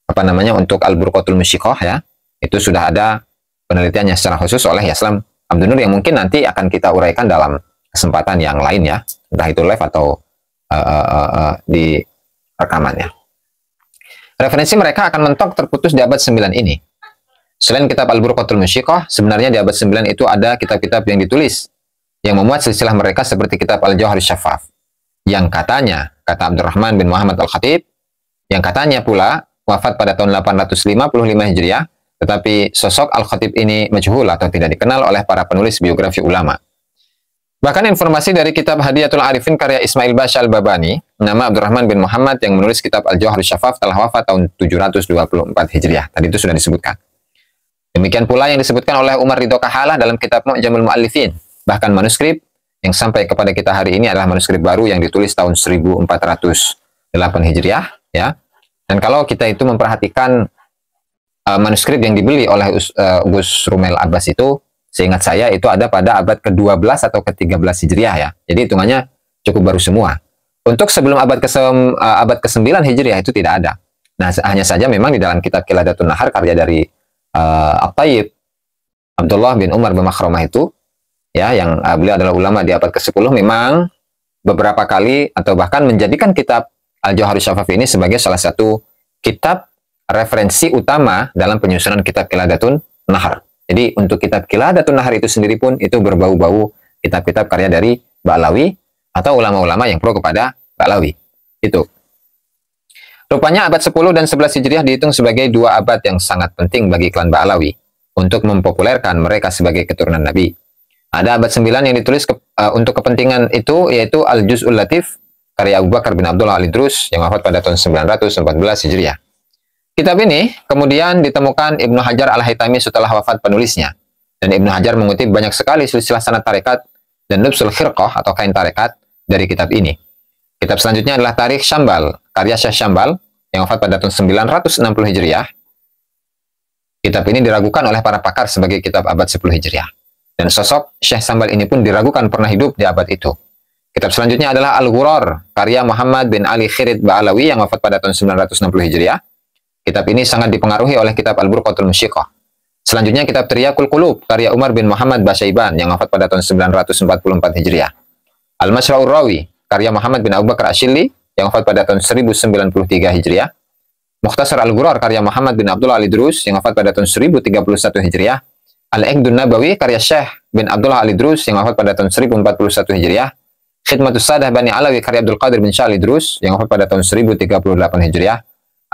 apa namanya untuk Al-Burqatul Musyiqah ya, itu sudah ada penelitiannya secara khusus oleh Yaslam Abdul Nur yang mungkin nanti akan kita uraikan dalam kesempatan yang lain ya, entah itu live atau uh, uh, uh, di rekamannya referensi mereka akan mentok terputus di abad 9 ini. Selain kitab Al-Burqatul Musyikoh, sebenarnya di abad 9 itu ada kitab-kitab yang ditulis yang memuat silsilah mereka seperti kitab al jawhar Syafaf yang katanya, kata Abdurrahman bin Muhammad Al-Khatib, yang katanya pula wafat pada tahun 855 Hijriah, tetapi sosok Al-Khatib ini majhul atau tidak dikenal oleh para penulis biografi ulama. Bahkan informasi dari kitab Hadiyatul Arifin karya Ismail Basya Al-Babani, nama Abdurrahman bin Muhammad yang menulis kitab Al-Jawhar Syafaf telah wafat tahun 724 Hijriah. Tadi itu sudah disebutkan. Demikian pula yang disebutkan oleh Umar Ridho Kahalah dalam kitab Mu'jamul Mu'allifin. Bahkan manuskrip yang sampai kepada kita hari ini adalah manuskrip baru yang ditulis tahun 1408 Hijriah. ya. Dan kalau kita itu memperhatikan uh, manuskrip yang dibeli oleh uh, Gus Rumel Abbas itu, Seingat saya itu ada pada abad ke-12 atau ke-13 Hijriah ya. Jadi hitungannya cukup baru semua. Untuk sebelum abad ke eh, abad ke-9 Hijriah itu tidak ada. Nah, hanya saja memang di dalam kitab Kiladatun Nahar karya dari uh, eh, Abtayyib Abdullah bin Umar bin Makhrumah itu ya yang uh, beliau adalah ulama di abad ke-10 memang beberapa kali atau bahkan menjadikan kitab Al-Jauhari Syafaf ini sebagai salah satu kitab referensi utama dalam penyusunan kitab Kiladatun Nahar. Jadi untuk kitab Kiladatun Nahar itu sendiri pun itu berbau-bau kitab-kitab karya dari Ba'lawi atau ulama-ulama yang pro kepada Ba'lawi. Itu. Rupanya abad 10 dan 11 Hijriah dihitung sebagai dua abad yang sangat penting bagi klan Ba'lawi untuk mempopulerkan mereka sebagai keturunan Nabi. Ada abad 9 yang ditulis ke, uh, untuk kepentingan itu yaitu Al-Juz'ul Latif karya Abu Bakar bin Abdullah Al-Idrus yang wafat pada tahun 914 Hijriah. Kitab ini kemudian ditemukan Ibnu Hajar Al-Haytami setelah wafat penulisnya. Dan Ibnu Hajar mengutip banyak sekali silsilah sanat tarekat dan lubsul khirqah atau kain tarekat dari kitab ini. Kitab selanjutnya adalah Tarikh Syambal, karya Syah Syambal yang wafat pada tahun 960 Hijriah. Kitab ini diragukan oleh para pakar sebagai kitab abad 10 Hijriah. Dan sosok Syekh Sambal ini pun diragukan pernah hidup di abad itu. Kitab selanjutnya adalah Al-Ghuror, karya Muhammad bin Ali Khirid Ba'alawi yang wafat pada tahun 960 Hijriah Kitab ini sangat dipengaruhi oleh kitab Al-Burqatul Musyikah. Selanjutnya kitab Triyakul Qulub karya Umar bin Muhammad Basaiban yang wafat pada tahun 944 Hijriah. Al-Masra'ur Rawi karya Muhammad bin Abu Bakar Asyili yang wafat pada tahun 1093 Hijriah. Mukhtasar Al-Gurar karya Muhammad bin Abdullah Ali Drus yang wafat pada tahun 1031 Hijriah. Al-Iqdun Nabawi karya Syekh bin Abdullah Ali Drus yang wafat pada tahun 1041 Hijriah. Khidmatus Sadah Bani Alawi karya Abdul Qadir bin Syah Ali Drus yang wafat pada tahun 1038 Hijriah.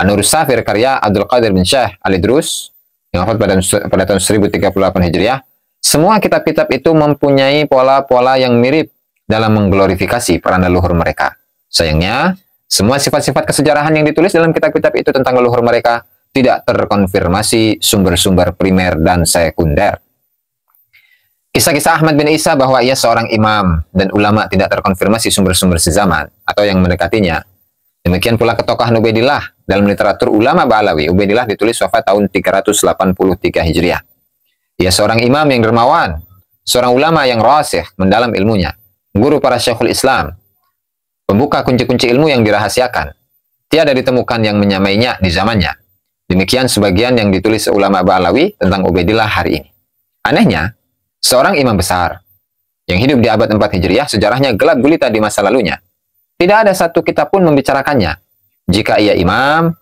An-Nur Safir karya Abdul Qadir bin Syah Ali Drus yang wafat pada, pada tahun 1038 Hijriah. Semua kitab-kitab itu mempunyai pola-pola yang mirip dalam mengglorifikasi peran leluhur mereka. Sayangnya, semua sifat-sifat kesejarahan yang ditulis dalam kitab-kitab itu tentang leluhur mereka tidak terkonfirmasi sumber-sumber primer dan sekunder. Kisah-kisah Ahmad bin Isa bahwa ia seorang imam dan ulama tidak terkonfirmasi sumber-sumber sezaman atau yang mendekatinya. Demikian pula ketokah Ubaidillah dalam literatur ulama Ba'alawi, Ubaidillah ditulis wafat tahun 383 Hijriah. Ia seorang imam yang dermawan, seorang ulama yang rasih mendalam ilmunya, guru para syekhul Islam, pembuka kunci-kunci ilmu yang dirahasiakan. Tiada ditemukan yang menyamainya di zamannya. Demikian sebagian yang ditulis ulama Ba'alawi tentang Ubaidillah hari ini. Anehnya, seorang imam besar yang hidup di abad 4 Hijriah sejarahnya gelap gulita di masa lalunya. Tidak ada satu kita pun membicarakannya. Jika ia imam,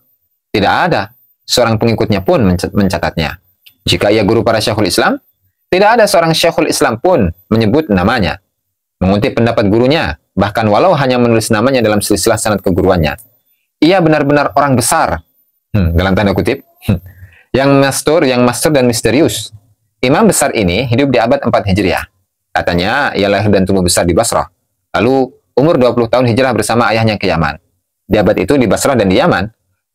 tidak ada seorang pengikutnya pun mencatatnya. Jika ia guru para syekhul Islam, tidak ada seorang syekhul Islam pun menyebut namanya. Mengutip pendapat gurunya, bahkan walau hanya menulis namanya dalam silsilah sanad keguruannya. Ia benar-benar orang besar, hmm, dalam tanda kutip, hmm, yang master, yang master dan misterius. Imam besar ini hidup di abad 4 Hijriah. Katanya, ia lahir dan tumbuh besar di Basrah. Lalu, umur 20 tahun hijrah bersama ayahnya ke Yaman. Di abad itu di Basra dan di Yaman,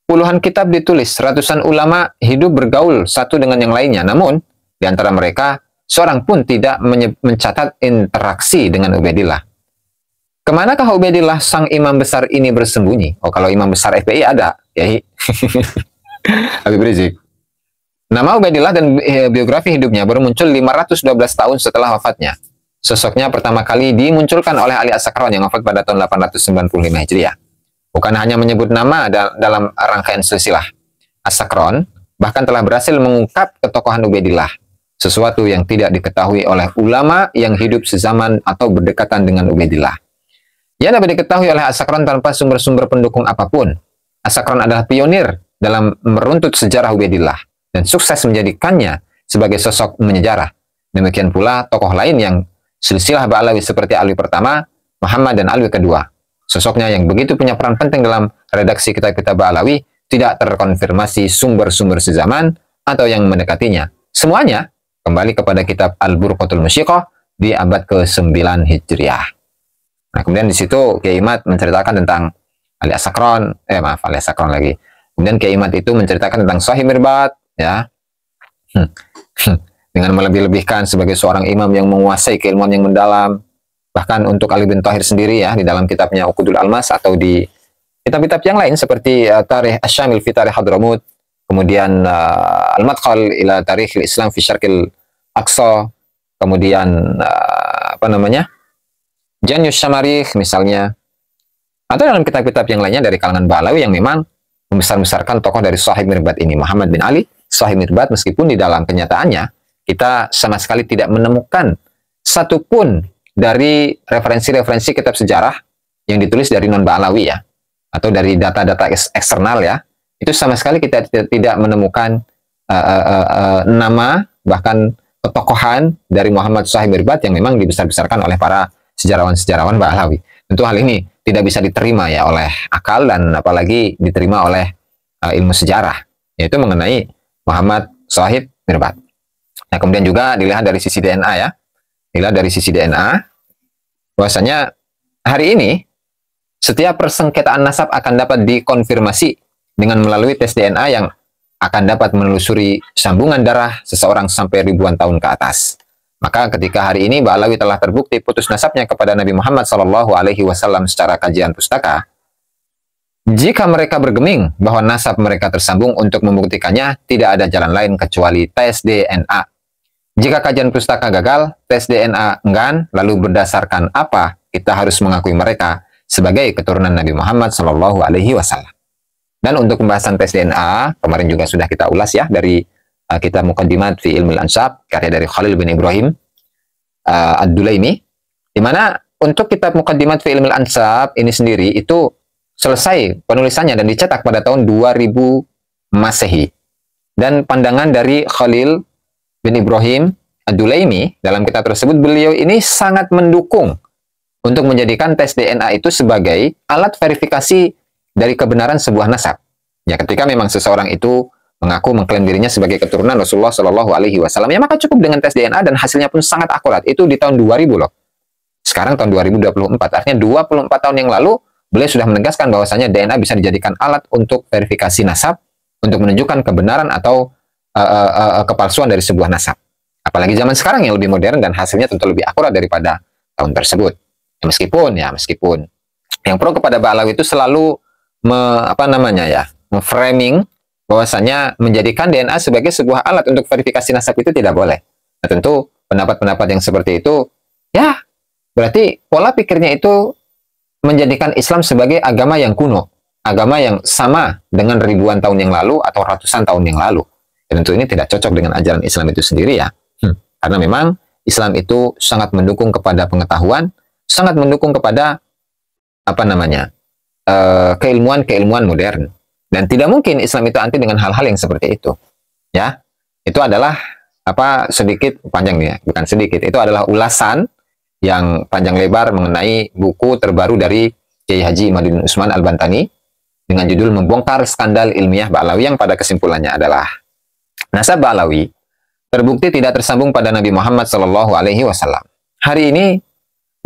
puluhan kitab ditulis, ratusan ulama hidup bergaul satu dengan yang lainnya. Namun, di antara mereka, seorang pun tidak mencatat interaksi dengan Ubaidillah. Kemanakah Ubaidillah sang imam besar ini bersembunyi? Oh, kalau imam besar FPI ada, ya. Habib Rizik. Nama Ubaidillah dan eh, biografi hidupnya baru muncul 512 tahun setelah wafatnya. Sosoknya pertama kali dimunculkan oleh Ali As-Sakran yang wafat pada tahun 895 Hijriah. Bukan hanya menyebut nama dalam rangkaian silsilah. Asakron bahkan telah berhasil mengungkap ketokohan Ubedillah, sesuatu yang tidak diketahui oleh ulama yang hidup sezaman atau berdekatan dengan Ubedillah. Ia dapat diketahui oleh Asakron tanpa sumber-sumber pendukung apapun. Asakron adalah pionir dalam meruntut sejarah Ubedillah dan sukses menjadikannya sebagai sosok menyejarah. Demikian pula tokoh lain yang silsilah Ba'alawi seperti Alwi pertama, Muhammad dan Alwi kedua. Sosoknya yang begitu punya peran penting dalam redaksi kitab-kitab Alawi tidak terkonfirmasi sumber-sumber sezaman atau yang mendekatinya. Semuanya kembali kepada kitab Al-Burqatul di abad ke-9 Hijriah. Nah, kemudian di situ Kiai menceritakan tentang Ali Asakron, eh maaf Ali Asakron lagi. Kemudian Kiai itu menceritakan tentang Sahih Mirbat, ya. Hmm. Dengan melebih-lebihkan sebagai seorang imam yang menguasai keilmuan yang mendalam, Bahkan untuk Ali bin Tahir sendiri ya, di dalam kitabnya Uqudul Almas atau di kitab-kitab yang lain seperti uh, Tarikh Asyamil fi Tarikh Hadramut, kemudian uh, Al-Madkhal ila Tarikh Islam fi Syarkil Aqsa, kemudian uh, apa namanya? Janus Syamarikh misalnya, atau dalam kitab-kitab yang lainnya dari kalangan Balawi yang memang membesar-besarkan tokoh dari Sahih Mirbat ini, Muhammad bin Ali, Sahih Mirbat, meskipun di dalam kenyataannya, kita sama sekali tidak menemukan satupun dari referensi-referensi kitab sejarah yang ditulis dari non-Ba'alawi ya, atau dari data-data eksternal ya, itu sama sekali kita tidak menemukan uh, uh, uh, nama bahkan ketokohan dari Muhammad Sahib Mirbat yang memang dibesar-besarkan oleh para sejarawan-sejarawan Ba'alawi. Tentu hal ini tidak bisa diterima ya oleh akal dan apalagi diterima oleh uh, ilmu sejarah, yaitu mengenai Muhammad Sahib Mirbat. Nah, kemudian juga dilihat dari sisi DNA ya. Inilah dari sisi DNA, bahwasanya hari ini setiap persengketaan nasab akan dapat dikonfirmasi dengan melalui tes DNA yang akan dapat menelusuri sambungan darah seseorang sampai ribuan tahun ke atas. Maka ketika hari ini Mbak Alawi telah terbukti putus nasabnya kepada Nabi Muhammad Shallallahu Alaihi Wasallam secara kajian pustaka, jika mereka bergeming bahwa nasab mereka tersambung untuk membuktikannya, tidak ada jalan lain kecuali tes DNA. Jika kajian pustaka gagal, tes DNA enggan, lalu berdasarkan apa kita harus mengakui mereka sebagai keturunan Nabi Muhammad Shallallahu Alaihi Wasallam? Dan untuk pembahasan tes DNA kemarin juga sudah kita ulas ya dari uh, kita Mukadimat fi ilmu Ansab karya dari Khalil bin Ibrahim uh, Ad-Dulaimi di mana untuk kitab Mukadimat fi ilmu Ansab ini sendiri itu selesai penulisannya dan dicetak pada tahun 2000 Masehi. Dan pandangan dari Khalil bin Ibrahim Adulaimi dalam kitab tersebut beliau ini sangat mendukung untuk menjadikan tes DNA itu sebagai alat verifikasi dari kebenaran sebuah nasab. Ya, ketika memang seseorang itu mengaku mengklaim dirinya sebagai keturunan Rasulullah Shallallahu Alaihi Wasallam, ya maka cukup dengan tes DNA dan hasilnya pun sangat akurat. Itu di tahun 2000 loh. Sekarang tahun 2024, artinya 24 tahun yang lalu beliau sudah menegaskan bahwasanya DNA bisa dijadikan alat untuk verifikasi nasab, untuk menunjukkan kebenaran atau uh, uh, kepalsuan dari sebuah nasab. Apalagi zaman sekarang yang lebih modern dan hasilnya tentu lebih akurat daripada tahun tersebut. Ya, meskipun ya meskipun yang pro kepada Ba'alawi itu selalu me, apa namanya ya framing bahwasanya menjadikan DNA sebagai sebuah alat untuk verifikasi nasab itu tidak boleh. Nah, tentu pendapat-pendapat yang seperti itu ya berarti pola pikirnya itu menjadikan Islam sebagai agama yang kuno, agama yang sama dengan ribuan tahun yang lalu atau ratusan tahun yang lalu tentu ini tidak cocok dengan ajaran Islam itu sendiri ya. Hmm. Karena memang Islam itu sangat mendukung kepada pengetahuan, sangat mendukung kepada apa namanya eh, keilmuan-keilmuan modern. Dan tidak mungkin Islam itu anti dengan hal-hal yang seperti itu. Ya, itu adalah apa sedikit panjang ya, bukan sedikit. Itu adalah ulasan yang panjang lebar mengenai buku terbaru dari Kiai Haji Madinun Usman Al-Bantani dengan judul Membongkar Skandal Ilmiah Ba'lawi yang pada kesimpulannya adalah Nasab Alawi terbukti tidak tersambung pada Nabi Muhammad Shallallahu Alaihi Wasallam. Hari ini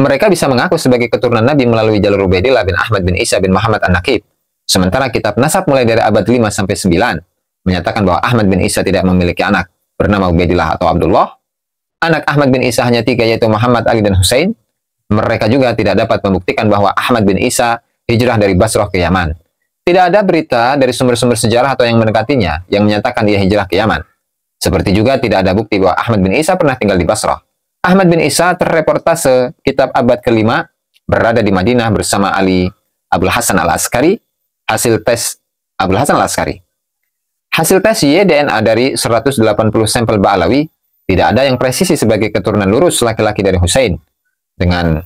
mereka bisa mengaku sebagai keturunan Nabi melalui jalur Ubaidillah bin Ahmad bin Isa bin Muhammad An-Nakib. Sementara kitab Nasab mulai dari abad 5 sampai 9 menyatakan bahwa Ahmad bin Isa tidak memiliki anak bernama Ubaidillah atau Abdullah. Anak Ahmad bin Isa hanya tiga yaitu Muhammad Ali dan Hussein. Mereka juga tidak dapat membuktikan bahwa Ahmad bin Isa hijrah dari Basrah ke Yaman. Tidak ada berita dari sumber-sumber sejarah atau yang mendekatinya yang menyatakan dia hijrah ke Yaman. Seperti juga tidak ada bukti bahwa Ahmad bin Isa pernah tinggal di Basrah. Ahmad bin Isa terreportase kitab abad kelima berada di Madinah bersama Ali Abdul Hasan al-Askari hasil tes Abdul Hasan al-Askari. Hasil tes YDNA dari 180 sampel Ba'alawi tidak ada yang presisi sebagai keturunan lurus laki-laki dari Hussein dengan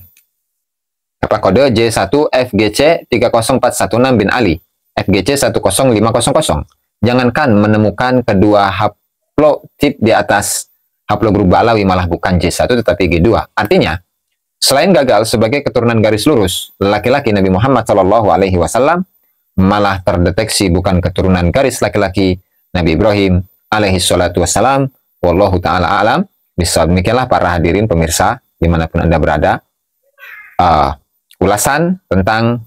apa kode J1 FGC 30416 bin Ali FGC 10500. Jangankan menemukan kedua tip di atas haplogrup Balawi malah bukan J1 tetapi G2. Artinya, selain gagal sebagai keturunan garis lurus, laki-laki Nabi Muhammad Shallallahu alaihi wasallam malah terdeteksi bukan keturunan garis laki-laki Nabi Ibrahim alaihi salatu wasallam. Wallahu taala alam. Bisa demikianlah para hadirin pemirsa dimanapun Anda berada. Uh, ulasan tentang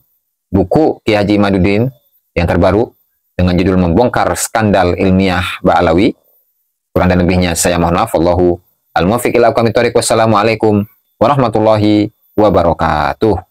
buku Ki Haji Madudin yang terbaru dengan judul membongkar skandal ilmiah Ba'alawi. Kurang dan lebihnya saya mohon maaf. Allahu al-muwaffiq ila Wassalamualaikum warahmatullahi wabarakatuh.